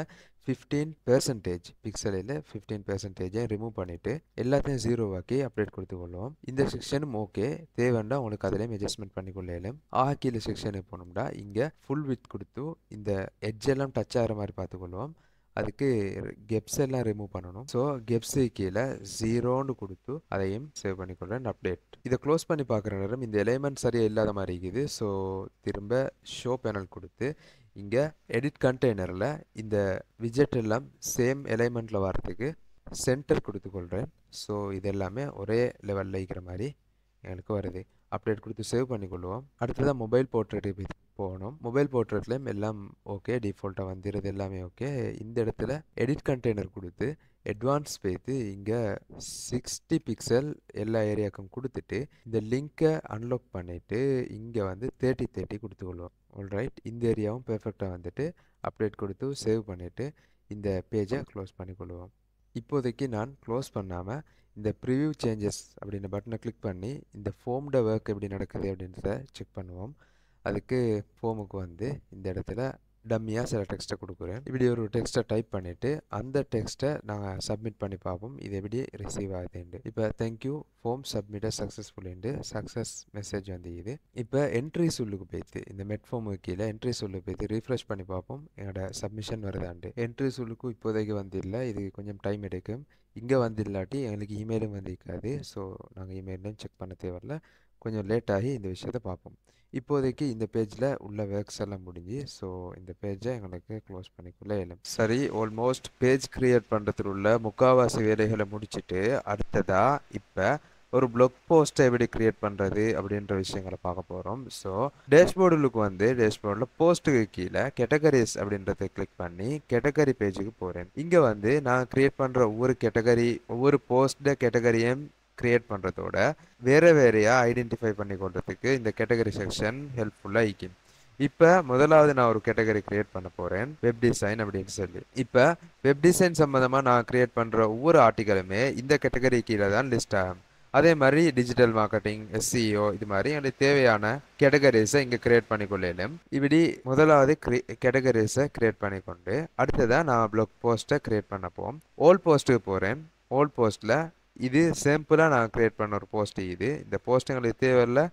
ஃபிஃப்டீன் பெர்சன்டேஜ் பிக்சலில் ஃபிஃப்டீன் பெர்சன்டேஜை ரிமூவ் பண்ணிவிட்டு எல்லாத்தையும் ஜீரோவாக்கி அப்டேட் கொடுத்து கொள்வோம் இந்த செக்ஷனும் ஓகே தேவைன்னா உங்களுக்கு அதிலையும் அட்ஜஸ்ட்மெண்ட் பண்ணிக்கொள்ளையிலும் ஆக கீழே செக்ஷனுக்கு போனோம்னா இங்கே ஃபுல் வித் கொடுத்து இந்த எட்ஜ் எல்லாம் டச் ஆகிற மாதிரி பார்த்துக்கொள்வோம் அதுக்கு கெப்ஸ் எல்லாம் ரிமூவ் பண்ணணும் ஸோ கெப்ஸு கீழே ஜீரோன்னு கொடுத்து அதையும் சேவ் பண்ணிக்கொள்றேன் அப்டேட் இதை க்ளோஸ் பண்ணி பார்க்குற நேரம் இந்த எலிமெண்ட் சரியாக இல்லாத மாதிரி இருக்குது ஸோ திரும்ப ஷோ பேனல் கொடுத்து இங்கே எடிட் கண்டெய்னரில் இந்த விஜெட் எல்லாம் சேம் எலைமெண்ட்டில் வரத்துக்கு சென்டர் கொடுத்துக்கொள்கிறேன் ஸோ இது எல்லாமே ஒரே லெவலில் இருக்கிற மாதிரி எங்களுக்கு வருது அப்டேட் கொடுத்து சேவ் அடுத்துதான் mobile மொபைல் இப்பித்து போனும் மொபைல் போர்ட்ரேட்லேயும் எல்லாம் ஓகே default வந்திருது எல்லாமே ஓகே இந்த இடத்துல எடிட் கண்டெய்னர் கொடுத்து அட்வான்ஸ் போய்த்து இங்கே சிக்ஸ்டி பிக்சல் எல்லா ஏரியாவுக்கும் கொடுத்துட்டு இந்த லிங்க்கை அன்லாக் பண்ணிவிட்டு இங்கே வந்து தேர்ட்டி தேர்ட்டி கொடுத்துக்கொள்வோம் ஆல்ரைட் இந்த ஏரியாவும் பெர்ஃபெக்டாக வந்துட்டு அப்டேட் கொடுத்து சேவ் பண்ணிவிட்டு இந்த பேஜை க்ளோஸ் பண்ணிக்கொள்வோம் இப்போதைக்கு நான் க்ளோஸ் பண்ணாமல் இந்த ப்ரிவியூ சேஞ்சஸ் அப்படின்ற பட்டனை கிளிக் பண்ணி இந்த ஃபோம்ட ஒர்க் எப்படி நடக்குது அப்படின்றத செக் பண்ணுவோம் அதுக்கு ஃபோமுக்கு வந்து இந்த இடத்துல டம்மியாக சில டெக்ஸ்ட்டை கொடுக்குறேன் இப்படி ஒரு டெக்ஸ்ட்டை டைப் பண்ணிவிட்டு அந்த டெக்ஸ்ட்டை நாங்கள் சப்மிட் பண்ணி பார்ப்போம் இது எப்படி ரிசீவ் ஆகுதுண்டு இப்போ தேங்க்யூ ஃபார்ம் சப்மிட்டர் சக்ஸஸ்ஃபுல்ண்டு சக்ஸஸ் மெசேஜ் வந்து இது இப்போ என்ட்ரி சொல்லுக்கு பேத்து இந்த மெட்ஃபார்ம் ஃபார்முக்கு கீழே என்ட்ரி சொல்லுக்கு பேத்து ரீஃப்ரெஷ் பண்ணி பார்ப்போம் என்னோட சப்மிஷன் வருதாண்டு என்ட்ரி சொல்லுக்கும் இப்போதைக்கு வந்து இல்லை இது கொஞ்சம் டைம் எடுக்கும் இங்கே வந்து இல்லாட்டி எங்களுக்கு இமெயிலும் வந்து இருக்காது ஸோ நாங்கள் இமெயிலும் செக் பண்ண தேவையில்ல கொஞ்சம் லேட்டாகி இந்த விஷயத்தை பார்ப்போம் இப்போதைக்கு இந்த பேஜில் உள்ள ஒர்க்ஸ் எல்லாம் முடிஞ்சு ஸோ இந்த பேஜை எங்களுக்கு க்ளோஸ் பண்ணிக்கொள்ள இயலும் சரி ஆல்மோஸ்ட் பேஜ் க்ரியேட் பண்ணுறதுல உள்ள முக்காவாசி வேலைகளை முடிச்சுட்டு அடுத்ததாக இப்போ ஒரு பிளாக் போஸ்ட்டை எப்படி கிரியேட் பண்ணுறது அப்படின்ற விஷயங்களை பார்க்க போகிறோம் ஸோ டேஷ்போர்டுலுக்கு வந்து டேஷ்போர்டில் போஸ்ட்டுக்கு கீழே கேட்டகரிஸ் அப்படின்றத கிளிக் பண்ணி கேட்டகரி பேஜுக்கு போகிறேன் இங்கே வந்து நான் கிரியேட் பண்ணுற ஒவ்வொரு கேட்டகரி ஒவ்வொரு போஸ்ட்டு கேட்டகரியும் கிரியேட் பண்ணுறதோட வேறு வேறையாக ஐடென்டிஃபை பண்ணி கொள்றதுக்கு இந்த கேட்டகரி செக்ஷன் ஹெல்ப்ஃபுல்லாக ஈக்கும் இப்போ முதலாவது நான் ஒரு கேட்டகரி கிரியேட் பண்ண போகிறேன் வெப் டிசைன் அப்படின்னு சொல்லி இப்போ வெப் டிசைன் சம்மந்தமாக நான் கிரியேட் பண்ணுற ஒவ்வொரு ஆர்டிக்கலுமே இந்த கேட்டகரி கீழே தான் லிஸ்ட் ஆகும் அதே மாதிரி டிஜிட்டல் மார்க்கெட்டிங் எஸ்சிஓ இது மாதிரி எனக்கு தேவையான கேட்டகரிஸை இங்கே கிரியேட் பண்ணிக்கொள்ளலும் இப்படி முதலாவது கேட்டகரிஸை கிரியேட் பண்ணிக்கொண்டு அடுத்ததாக நான் ப்ளக் போஸ்ட்டை கிரியேட் பண்ணப்போம் ஓல்ட் போஸ்ட்டுக்கு போகிறேன் ஓல்ட் போஸ்ட்டில் இது சிம்பிளாக நான் க்ரியேட் பண்ண ஒரு போஸ்ட்டு இது இந்த போஸ்ட் எங்களுக்கு தேவையில்லை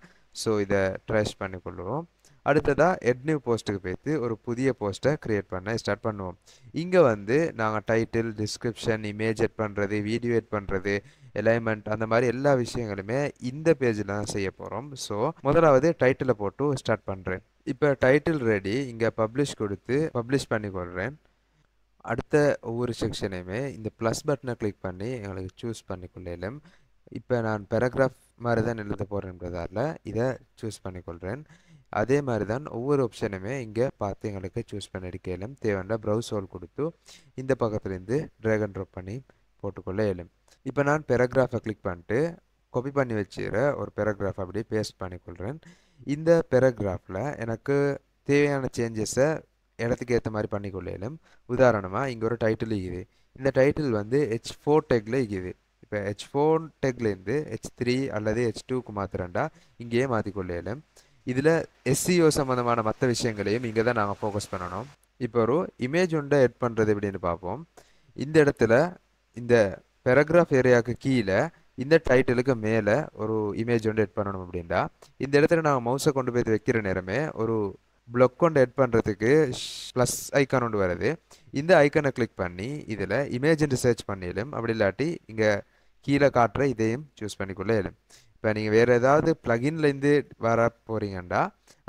ஸோ இதை ட்ரேஸ் பண்ணி கொள்ளுவோம் அடுத்ததாக எட்னியூ போஸ்ட்டுக்கு போய்த்து ஒரு புதிய போஸ்ட்டை க்ரியேட் பண்ண ஸ்டார்ட் பண்ணுவோம் இங்கே வந்து நாங்கள் டைட்டில் டிஸ்கிரிப்ஷன் இமேஜ் எட் பண்ணுறது வீடியோ எட் பண்ணுறது எலைமெண்ட் அந்த மாதிரி எல்லா விஷயங்களுமே இந்த பேஜில் தான் செய்ய போகிறோம் ஸோ முதலாவது டைட்டிலை போட்டு ஸ்டார்ட் பண்ணுறேன் இப்போ டைட்டில் ரெடி இங்கே பப்ளிஷ் கொடுத்து பப்ளிஷ் பண்ணி கொள்கிறேன் அடுத்த ஒவ்வொரு செக்ஷனையுமே இந்த ப்ளஸ் பட்டனை கிளிக் பண்ணி எங்களுக்கு சூஸ் பண்ணிக்கொள்ளையிலும் இப்போ நான் பேராகிராஃப் மாதிரி தான் எழுத போகிறேன்றதால இதை சூஸ் பண்ணிக்கொள்கிறேன் அதே மாதிரி தான் ஒவ்வொரு ஆப்ஷனுமே இங்கே பார்த்து எங்களுக்கு சூஸ் பண்ணி பண்ணியிருக்க தேவையான ப்ரௌஸ் ஹோல் கொடுத்து இந்த பக்கத்துலேருந்து ட்ராகன் ட்ராப் பண்ணி போட்டுக்கொள்ள இயலும் இப்போ நான் பேராகிராஃபை கிளிக் பண்ணிட்டு காப்பி பண்ணி வச்சுற ஒரு பேராகிராஃப் அப்படியே பேஸ்ட் பண்ணிக்கொள்கிறேன் இந்த பேராகிராஃபில் எனக்கு தேவையான சேஞ்சஸை இடத்துக்கு ஏற்ற மாதிரி பண்ணிக்கொள்ளையிலும் உதாரணமாக இங்கே ஒரு டைட்டில் இருக்குது இந்த டைட்டில் வந்து ஹெச் ஃபோர் டெக்கில் இருக்குது இப்போ ஹெச் ஃபோர் டெக்லேருந்து ஹெச் த்ரீ அல்லது ஹெச் டூக்கு மாத்திரண்டா இங்கேயே மாற்றிக்கொள்ளையிலும் இதில் எஸ்சிஓ e சம்மந்தமான மற்ற விஷயங்களையும் இங்கே தான் நாங்கள் ஃபோக்கஸ் பண்ணணும் இப்போ ஒரு இமேஜ் ஒன்றை எட் பண்ணுறது அப்படின்னு பார்ப்போம் இந்த இடத்துல இந்த பேராகிராஃப் ஏரியாவுக்கு கீழே இந்த டைட்டிலுக்கு மேலே ஒரு இமேஜ் ஒன்று எட் பண்ணணும் அப்படின்னா இந்த இடத்துல நாங்கள் மவுஸை கொண்டு போய் வைக்கிற நேரமே ஒரு ப்ளக் கொண்டு எட் பண்ணுறதுக்கு ப்ளஸ் ஐக்கான் ஒன்று வருது இந்த ஐக்கனை கிளிக் பண்ணி இதில் இமேஜின் ரிசர்ச் பண்ணிடலும் அப்படி இல்லாட்டி இங்கே கீழே காட்டுற இதையும் சூஸ் பண்ணிக்கொள்ள இயலும் இப்போ நீங்கள் வேறு ஏதாவது ப்ளகின்லேருந்து வர போகிறீங்கன்னா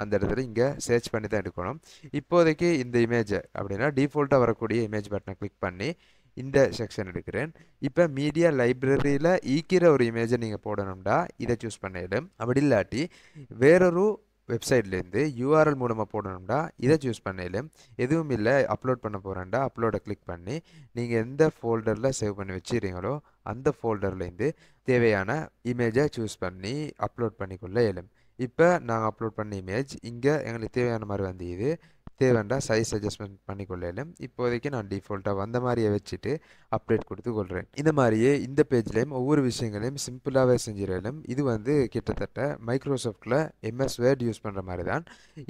அந்த இடத்துல இங்கே சர்ச் பண்ணி தான் எடுக்கணும் இப்போதைக்கு இந்த இமேஜ் அப்படின்னா டீஃபால்ட்டாக வரக்கூடிய இமேஜ் பட்டனை கிளிக் பண்ணி இந்த செக்ஷன் எடுக்கிறேன் இப்போ மீடியா லைப்ரரியில் ஈக்கிற ஒரு இமேஜை நீங்கள் போடணும்டா இதை சூஸ் பண்ணிடும் அப்படி இல்லாட்டி வேறொரு வெப்சைட்லேருந்து யூஆர்எல் மூலமாக போடணும்டா இதை சூஸ் பண்ணல எதுவும் இல்லை அப்லோட் பண்ண போகிறேன்டா அப்லோடை கிளிக் பண்ணி நீங்கள் எந்த ஃபோல்டரில் சேவ் பண்ணி வச்சுக்கிறீங்களோ அந்த ஃபோல்டர்லேருந்து தேவையான இமேஜை சூஸ் பண்ணி அப்லோட் பண்ணிக்கொள்ள இயலும் இப்போ நாங்கள் அப்லோட் பண்ண இமேஜ் இங்கே எங்களுக்கு தேவையான மாதிரி வந்து தேவைண்டா சைஸ் அட்ஜஸ்ட்மெண்ட் பண்ணிக்கொள்ளலும் இப்போதைக்கு நான் டிஃபால்ட்டாக வந்த மாதிரியே வச்சுட்டு அப்டேட் கொடுத்து கொள்கிறேன் இந்த மாதிரியே இந்த பேஜ்லேயும் ஒவ்வொரு விஷயங்களையும் சிம்பிளாகவே செஞ்சிடலும் இது வந்து கிட்டத்தட்ட மைக்ரோசாஃப்டில் எம்எஸ் வேர்டு யூஸ் பண்ணுற மாதிரி தான்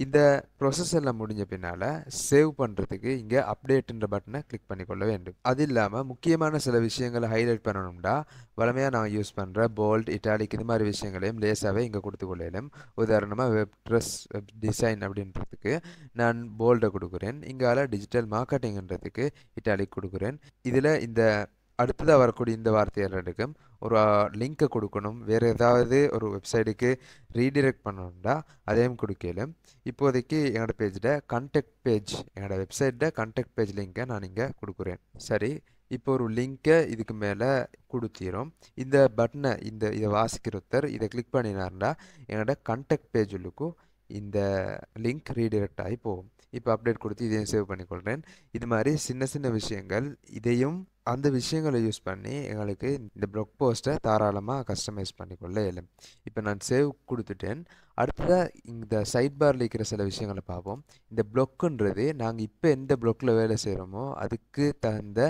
இந்த ப்ரொசஸ் எல்லாம் முடிஞ்ச பின்னால் சேவ் பண்ணுறதுக்கு இங்கே அப்டேட்டுன்ற பட்டனை கிளிக் பண்ணிக்கொள்ள வேண்டும் அது இல்லாமல் முக்கியமான சில விஷயங்களை ஹைலைட் பண்ணணும்னா வளமையாக நான் யூஸ் பண்ணுற போல்ட் இட்டாலிக் இது மாதிரி விஷயங்களையும் லேஸாகவே இங்கே கொடுத்து கொள்ளலும் உதாரணமாக வெப் ட்ரெஸ் வெப் டிசைன் அப்படின்றதுக்கு நான் போல்டை கொடுக்குறேன் இங்கால டிஜிட்டல் மார்க்கெட்டிங்கன்றதுக்கு இட்டாலிக் கொடுக்குறேன் இதில் இந்த அடுத்ததாக வரக்கூடிய இந்த வார்த்தையை இருக்கும் ஒரு லிங்க்கை கொடுக்கணும் வேறு ஏதாவது ஒரு வெப்சைட்டுக்கு ரீடிரெக்ட் பண்ணணுண்டா அதையும் கொடுக்கலும் இப்போதைக்கு என்னோடய பேஜில் கண்டெக்ட் பேஜ் என்னோடய வெப்சைட்டில் கண்டெக்ட் பேஜ் லிங்க்கை நான் இங்கே கொடுக்குறேன் சரி இப்போ ஒரு லிங்க்கை இதுக்கு மேலே கொடுத்திரும் இந்த பட்டனை இந்த இதை வாசிக்கிறத்தர் ஒருத்தர் இதை கிளிக் பண்ணினார்னா என்னோட கண்டெக்ட் பேஜ் உள்ளுக்கும் இந்த லிங்க் ரீடைரக்ட் ஆகி போகும் இப்போ அப்டேட் கொடுத்து இதையும் சேவ் பண்ணிக்கொள்கிறேன் இது மாதிரி சின்ன சின்ன விஷயங்கள் இதையும் அந்த விஷயங்களை யூஸ் பண்ணி எங்களுக்கு இந்த ப்ளக் போஸ்ட்டை தாராளமாக கஸ்டமைஸ் பண்ணிக்கொள்ள இயலும் இப்போ நான் சேவ் கொடுத்துட்டேன் அடுத்ததாக இந்த சைட் பாரில் இருக்கிற சில விஷயங்களை பார்ப்போம் இந்த ப்ளொக்குன்றது நாங்கள் இப்போ எந்த ப்ளொக்கில் வேலை செய்கிறோமோ அதுக்கு தகுந்த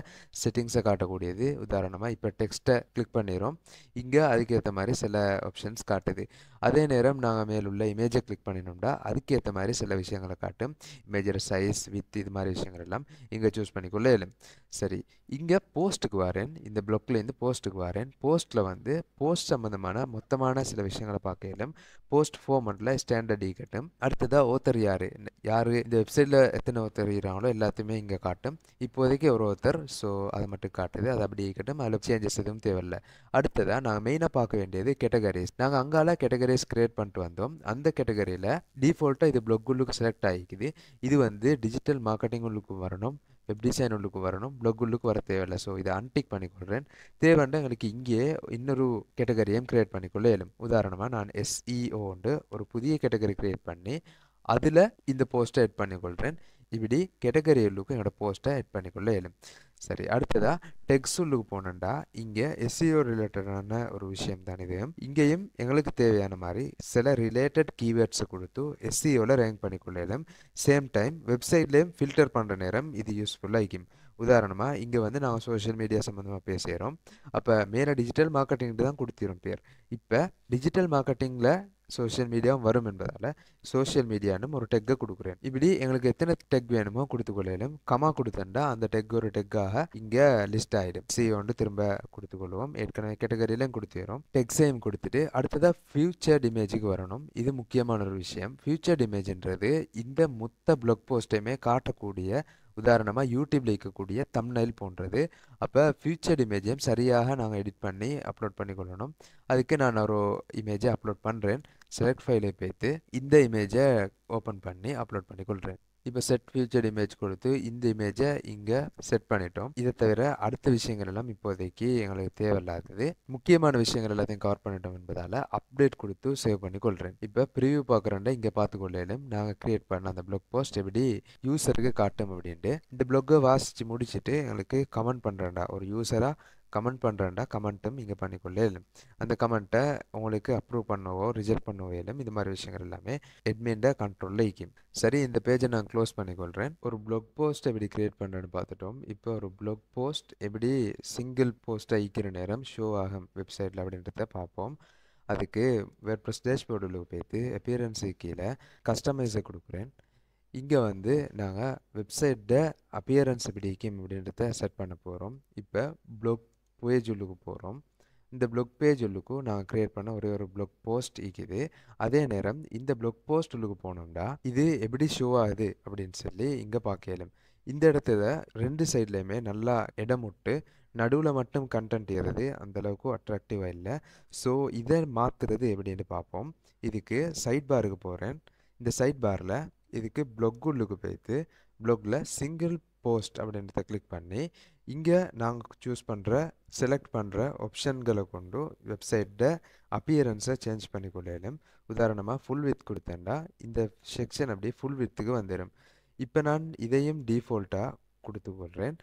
செட்டிங்ஸை காட்டக்கூடியது உதாரணமாக இப்போ டெக்ஸ்ட்டை கிளிக் பண்ணிடுறோம் இங்கே அதுக்கேற்ற மாதிரி சில ஆப்ஷன்ஸ் காட்டுது அதே நேரம் நாங்கள் மேலுள்ள இமேஜை கிளிக் பண்ணினோம்னா அதுக்கேற்ற மாதிரி சில விஷயங்களை காட்டும் இமேஜர் சைஸ் வித் இது மாதிரி விஷயங்கள் எல்லாம் இங்கே சூஸ் பண்ணிக்கொள்ள இயலும் சரி இங்கே போஸ்ட்டுக்கு வரேன் இந்த பிளாக்லேருந்து போஸ்ட்டுக்கு வரேன் போஸ்ட்டில் வந்து போஸ்ட் சம்மந்தமான மொத்தமான சில விஷயங்களை பார்க்கலாம் போஸ்ட் ஃபோமெண்ட்டில் ஸ்டாண்டர்ட் ஈ கட்டும் அடுத்ததாக ஓத்தர் யார் யார் இந்த வெப்சைட்டில் எத்தனை ஒருத்தர் இருக்கிறாங்களோ எல்லாத்தையுமே இங்கே காட்டும் இப்போதைக்கு ஒரு ஒருத்தர் ஸோ அதை மட்டும் காட்டுது அதை அப்படி கட்டும் அதில் சேஞ்சஸ் எதுவும் தேவையில்லை அடுத்ததாக நாங்கள் மெயினாக பார்க்க வேண்டியது கேட்டகரிஸ் நாங்கள் அங்கால கேட்டகரிஸ் க்ரியேட் பண்ணிட்டு வந்தோம் அந்த கேட்டகரியில் டிஃபால்ட்டாக இது பிளக் உள்ளுக்கு செலக்ட் ஆகிக்குது இது வந்து டிஜிட்டல் மார்க்கெட்டிங் உள்ளுக்கு வரணும் வெப் டிசைன் உள்ளுக்கு வரணும் ப்ளக் உள்ளுக்கு வர தேவையில்லை ஸோ இதை அன்டிக் பண்ணி கொள்கிறேன் தேவைண்டு எங்களுக்கு இங்கேயே இன்னொரு கேட்டகரியும் க்ரியேட் பண்ணிக்கொள்ள இயலும் உதாரணமாக நான் எஸ்இஓண்டு e ஒரு புதிய கேட்டகரி க்ரியேட் பண்ணி அதில் இந்த போஸ்ட்டை எட் பண்ணிக்கொள்கிறேன் இப்படி உள்ளுக்கு எங்களோட போஸ்ட்டை ஆட் பண்ணிக்கொள்ள இயலும் சரி அடுத்ததாக டெக்ஸ்ட் உள்ளுக்கு போனோம்டா இங்கே எஸ்சிஓ ரிலேட்டடான e ஒரு விஷயம் தான் இது இங்கேயும் எங்களுக்கு தேவையான மாதிரி சில ரிலேட்டட் கீவேர்ட்ஸை கொடுத்து எஸ்சிஓவில் e ரேங்க் பண்ணிக்கொள்ளலாம் சேம் டைம் வெப்சைட்லேயும் ஃபில்டர் பண்ணுற நேரம் இது யூஸ்ஃபுல்லாக இருக்கும் உதாரணமாக இங்கே வந்து நாங்கள் சோஷியல் மீடியா சம்மந்தமாக பேசுகிறோம் அப்போ மேலே டிஜிட்டல் மார்க்கெட்டிங்ட்டு தான் கொடுத்துரும் பேர் இப்போ டிஜிட்டல் மார்க்கெட்டிங்கில் சோஷியல் மீடியாவும் வரும் என்பதால் சோஷியல் மீடியானும் ஒரு டெக்கை கொடுக்குறேன் இப்படி எங்களுக்கு எத்தனை டெக் வேணுமோ கொடுத்து கொள்ளையிலும் கமா கொடுத்தண்டா அந்த டெக் ஒரு டெக்காக இங்கே லிஸ்ட் ஆகிடும் சி ஒன்று திரும்ப கொடுத்து கொள்வோம் ஏற்கனவே கேட்டகரியிலும் கொடுத்துறோம் டெக்ஸையும் கொடுத்துட்டு அடுத்ததாக ஃபியூச்சர் இமேஜுக்கு வரணும் இது முக்கியமான ஒரு விஷயம் ஃபியூச்சர் இமேஜ்ன்றது இந்த மொத்த பிளாக் போஸ்ட்டையுமே காட்டக்கூடிய உதாரணமாக யூடியூப்பில் இருக்கக்கூடிய தம்னைல் போன்றது அப்போ ஃபியூச்சர் இமேஜையும் சரியாக நாங்கள் எடிட் பண்ணி அப்லோட் பண்ணி கொள்ளணும் அதுக்கு நான் ஒரு இமேஜை அப்லோட் பண்ணுறேன் செலக்ட் ஃபைலை பேத்து இந்த இமேஜை ஓப்பன் பண்ணி அப்லோட் பண்ணி கொள்கிறேன் இப்போ செட் ஃபியூச்சர் இமேஜ் கொடுத்து இந்த இமேஜை இங்கே செட் பண்ணிட்டோம் இதை தவிர அடுத்த விஷயங்கள் எல்லாம் இப்போதைக்கு எங்களுக்கு தேவையில்லாதது முக்கியமான விஷயங்கள் எல்லாத்தையும் கவர் பண்ணிட்டோம் என்பதால் அப்டேட் கொடுத்து சேவ் பண்ணி கொள்கிறேன் இப்போ ப்ரிவியூ பார்க்குறோன்னா இங்கே பார்த்துக்கொள்ளேனும் நாங்கள் க்ரியேட் பண்ண அந்த ப்ளக் போஸ்ட் எப்படி யூசருக்கு காட்டும் அப்படின்ட்டு இந்த ப்ளக்கை வாசித்து முடிச்சுட்டு எங்களுக்கு கமெண்ட் பண்ணுறேன்டா ஒரு யூஸராக கமெண்ட் பண்ணுறேன்டா கமெண்ட்டும் இங்கே பண்ணிக்கொள்ளேன் அந்த கமெண்ட்டை உங்களுக்கு அப்ரூவ் பண்ணவோ ரிஜெக்ட் பண்ணவோ இல்லை இது மாதிரி விஷயங்கள் எல்லாமே எட்மின்ட கண்ட்ரோலில் இக்கும் சரி இந்த பேஜை நான் க்ளோஸ் பண்ணிக்கொள்கிறேன் ஒரு ப்ளாக் போஸ்ட் எப்படி கிரியேட் பண்ணுறேன்னு பார்த்துட்டோம் இப்போ ஒரு ப்ளாக் போஸ்ட் எப்படி சிங்கிள் போஸ்ட்டை ஈக்கிற நேரம் ஷோ ஆகும் வெப்சைட்டில் அப்படின்றத பார்ப்போம் அதுக்கு வேர்ட்ப்ரெஸ் டேஷ்போர்டில் போய்த்து அப்பியரன்ஸு கீழே கஸ்டமைஸை கொடுக்குறேன் இங்கே வந்து நாங்கள் வெப்சைட்டை அப்பியரன்ஸ் எப்படி இருக்கும் அப்படின்றத செட் பண்ண போகிறோம் இப்போ ப்ளோக் பேஜுள்ளுக்கு போகிறோம் இந்த ப்ளக் பேஜ் உள்ளுக்கும் நான் க்ரியேட் பண்ண ஒரே ஒரு ப்ளொக் போஸ்ட் இருக்குது அதே நேரம் இந்த ப்ளக் போஸ்ட் உள்ளுக்கு போனோம்னா இது எப்படி ஷோ ஆகுது அப்படின்னு சொல்லி இங்கே பார்க்கலாம் இந்த இடத்துல ரெண்டு சைட்லேயுமே நல்லா இடம் விட்டு நடுவில் மட்டும் கண்டென்ட் ஏறுது அந்தளவுக்கு அட்ராக்டிவாக இல்லை ஸோ இதை மாற்றுறது எப்படின்னு பார்ப்போம் இதுக்கு சைட் பாருக்கு போகிறேன் இந்த சைட் பாரில் இதுக்கு ப்ளொக் உள்ளுக்கு போய்த்து ப்ளக்கில் சிங்கிள் போஸ்ட் அப்படின்றத கிளிக் பண்ணி இங்கே நாங்கள் சூஸ் பண்ணுற செலக்ட் பண்ணுற ஆப்ஷன்களை கொண்டு வெப்சைட்டை அப்பியரன்ஸை சேஞ்ச் பண்ணி கொள்ளையிலும் உதாரணமாக ஃபுல் வித் கொடுத்தேன்டா இந்த செக்ஷன் அப்படியே ஃபுல் வித்துக்கு வந்துடும் இப்போ நான் இதையும் டீஃபால்ட்டாக கொடுத்து போடுறேன்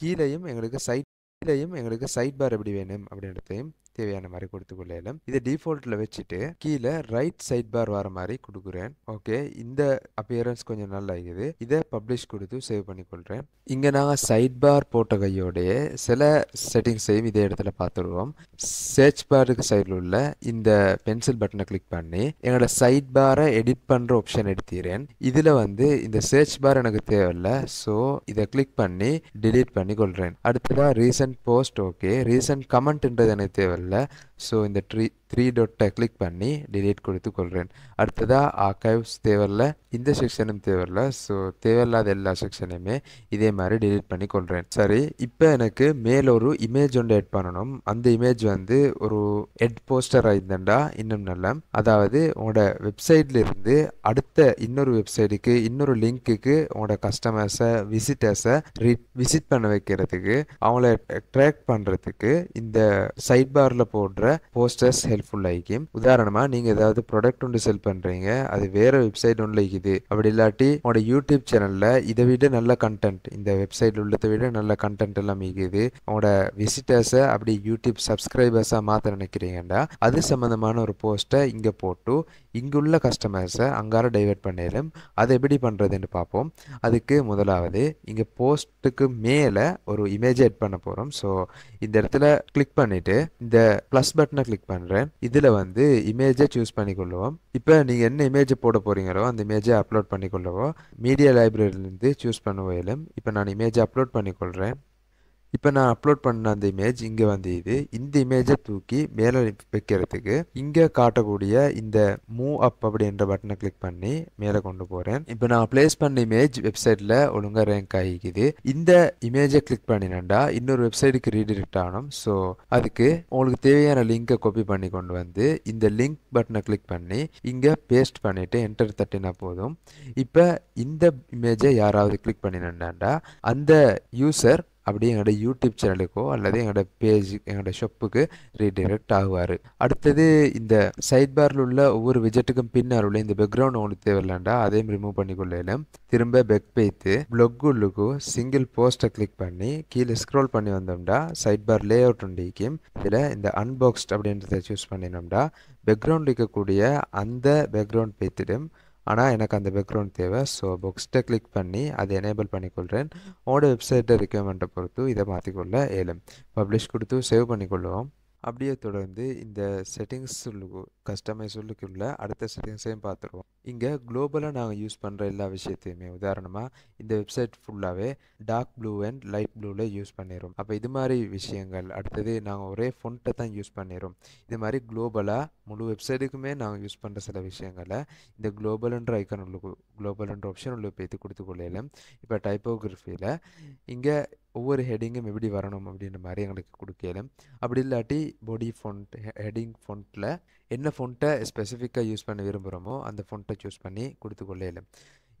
கீழேயும் எங்களுக்கு சைட் கீழேயும் எங்களுக்கு சைட் பார் எப்படி வேணும் அப்படின்றதையும் தேவையான மாதிரி கொடுத்து கொள்ளையிலும் இதை டிஃபால்ட்டில் வச்சுட்டு கீழே ரைட் சைட் பார் வர மாதிரி கொடுக்குறேன் ஓகே இந்த அப்பியரன்ஸ் கொஞ்சம் நல்லா இருக்குது இதை பப்ளிஷ் கொடுத்து சேவ் பண்ணிக்கொள்கிறேன் இங்கே நாங்கள் சைட் பார் போட்ட கையோடைய சில செட்டிங்ஸையும் இதே இடத்துல பார்த்துருவோம் சர்ச் பாருக்கு சைடில் உள்ள இந்த பென்சில் பட்டனை கிளிக் பண்ணி எங்களோட சைட் பாரை எடிட் பண்ணுற ஆப்ஷன் எடுத்துக்கிறேன் இதில் வந்து இந்த சர்ச் பார் எனக்கு தேவையில்லை ஸோ இதை கிளிக் பண்ணி டிலீட் பண்ணி கொள்கிறேன் அடுத்ததாக ரீசன்ட் போஸ்ட் ஓகே ரீசன்ட் கமெண்ட்ன்றது எனக்கு தேவையில்லை இல்லை ஸோ இந்த ட்ரீ த்ரீ டாட்டை கிளிக் பண்ணி டிலீட் கொடுத்து கொள்கிறேன் அடுத்ததாக ஆர்கைவ்ஸ் தேவையில்ல இந்த செக்ஷனும் தேவையில்ல ஸோ தேவையில்லாத எல்லா செக்ஷனையுமே இதே மாதிரி டிலீட் பண்ணி கொள்கிறேன் சரி இப்போ எனக்கு மேலே ஒரு இமேஜ் ஒன்று ஆட் பண்ணணும் அந்த இமேஜ் வந்து ஒரு ஹெட் போஸ்டர் ஆயிருந்தண்டா இன்னும் நல்ல அதாவது உங்களோட வெப்சைட்ல இருந்து அடுத்த இன்னொரு வெப்சைட்டுக்கு இன்னொரு லிங்க்குக்கு உங்களோட கஸ்டமர்ஸை விசிட்டர்ஸை ரி விசிட் பண்ண வைக்கிறதுக்கு அவங்கள ட்ராக் பண்ணுறதுக்கு இந்த சைட் பாரில் போடுற போஸ்டர்ஸ் ஹெல்ப் ஹெல்ப்ஃபுல் ஆகிக்கும் உதாரணமாக நீங்கள் ஏதாவது ப்ராடக்ட் ஒன்று செல் பண்ணுறீங்க அது வேறு வெப்சைட் ஒன்றில் இருக்குது அப்படி இல்லாட்டி உங்களோட யூடியூப் சேனலில் இதை விட நல்ல கண்டென்ட் இந்த வெப்சைட் உள்ளதை விட நல்ல கண்டென்ட் எல்லாம் இருக்குது உங்களோட விசிட்டர்ஸை அப்படி யூடியூப் சப்ஸ்கிரைபர்ஸாக மாற்ற நினைக்கிறீங்கடா அது சம்மந்தமான ஒரு போஸ்ட்டை இங்கே போட்டு இங்குள்ள கஸ்டமர்ஸை அங்கார டைவெர்ட் பண்ணிடும் அதை எப்படி பண்ணுறதுன்னு பார்ப்போம் அதுக்கு முதலாவது இங்கே போஸ்ட்டுக்கு மேலே ஒரு இமேஜ் எட் பண்ண போகிறோம் ஸோ இந்த இடத்துல கிளிக் பண்ணிவிட்டு இந்த ப்ளஸ் பட்டனை கிளிக் பண்ணுறேன் இதில் வந்து இமேஜை சூஸ் பண்ணிக்கொள்ளுவோம் இப்போ நீங்கள் என்ன இமேஜ் போட போகிறீங்களோ அந்த இமேஜை அப்லோட் பண்ணிக்கொள்ளவோ மீடியா லைப்ரரியிலேருந்து சூஸ் பண்ணுவோம் இப்போ நான் இமேஜ் அப்லோட் பண்ணிக்கொள்கிறேன் இப்போ நான் அப்லோட் பண்ண அந்த இமேஜ் இங்கே வந்து இது இந்த இமேஜை தூக்கி மேலே வைக்கிறதுக்கு இங்கே காட்டக்கூடிய இந்த மூவ் அப் அப்படின்ற பட்டனை கிளிக் பண்ணி மேலே கொண்டு போகிறேன் இப்போ நான் பிளேஸ் பண்ண இமேஜ் வெப்சைட்டில் ஒழுங்காக ரேங்க் ஆகிக்குது இந்த இமேஜை கிளிக் பண்ணினண்டா இன்னொரு வெப்சைட்டுக்கு ரீடிரெக்ட் ஆகணும் ஸோ அதுக்கு உங்களுக்கு தேவையான லிங்கை காப்பி பண்ணி கொண்டு வந்து இந்த லிங்க் பட்டனை கிளிக் பண்ணி இங்கே பேஸ்ட் பண்ணிவிட்டு என்டர் தட்டினா போதும் இப்போ இந்த இமேஜை யாராவது கிளிக் பண்ணினண்டாண்டா அந்த யூசர் அப்படி எங்களோட யூடியூப் சேனலுக்கோ அல்லது எங்களோட பேஜ் எங்களோட ஷப்புக்கு ரீடைரக்ட் ஆகுவார் அடுத்தது இந்த சைட் பாரில் உள்ள ஒவ்வொரு விஜெட்டுக்கும் பின்னால் உள்ள இந்த பேக்ரவுண்ட் உங்களுக்கு தேவையில்லாண்டா அதையும் ரிமூவ் பண்ணிக்கொள்ளலும் திரும்ப பெக் பேத்து பிளக் உள்ளுக்கும் சிங்கிள் போஸ்ட்டை கிளிக் பண்ணி கீழே ஸ்க்ரோல் பண்ணி வந்தோம்டா சைட் பார் லே அவுட் உண்டிக்கும் இதில் இந்த அன்பாக்ஸ்ட் அப்படின்றத சூஸ் பண்ணினோம்டா பேக்ரவுண்ட் இருக்கக்கூடிய அந்த பேக்ரவுண்ட் பேத்திடும் ஆனால் எனக்கு அந்த பேக்ரவுண்ட் தேவை ஸோ புக்ஸ்ட்டை கிளிக் பண்ணி அதை எனேபிள் பண்ணிக்கொள்கிறேன் உங்களோட வெப்சைட்டை ரெக்யர்மெண்ட்டை பொறுத்து இதை மாற்றிக்கொள்ள ஏழும் பப்ளிஷ் கொடுத்து சேவ் பண்ணிக்கொள்ளுவோம் அப்படியே தொடர்ந்து இந்த செட்டிங்ஸ் உள்ள அடுத்த செட்டிங்ஸையும் பார்த்துருவோம் இங்கே குளோபலாக நாங்கள் யூஸ் பண்ணுற எல்லா விஷயத்தையுமே உதாரணமாக இந்த வெப்சைட் ஃபுல்லாகவே டார்க் ப்ளூ அண்ட் லைட் ப்ளூவில் யூஸ் பண்ணிடும் அப்போ இது மாதிரி விஷயங்கள் அடுத்தது நாங்கள் ஒரே ஃபோன்ட்டை தான் யூஸ் பண்ணிடும் இது மாதிரி குளோபலாக முழு வெப்சைட்டுக்குமே நாங்கள் யூஸ் பண்ணுற சில விஷயங்களை இந்த குளோபல்ன்ற ஐக்கன் உள்ள குளோபல்ன்ற ஆப்ஷன் உள்ள பேத்து கொடுத்து இப்போ டைப்போகிராஃபியில் இங்கே ஒவ்வொரு ஹெட்டிங்கும் எப்படி வரணும் அப்படின்ற மாதிரி எங்களுக்கு கொடுக்கல அப்படி இல்லாட்டி பாடி ஃபோன்ட் ஹெட்டிங் ஃபோன்ட்டில் என்ன ஃபோன்ட்டை ஸ்பெசிஃபிக்காக யூஸ் பண்ண விரும்புகிறோமோ அந்த ஃபோன்ட்டை சூஸ் பண்ணி கொடுத்து கொள்ளையிலும்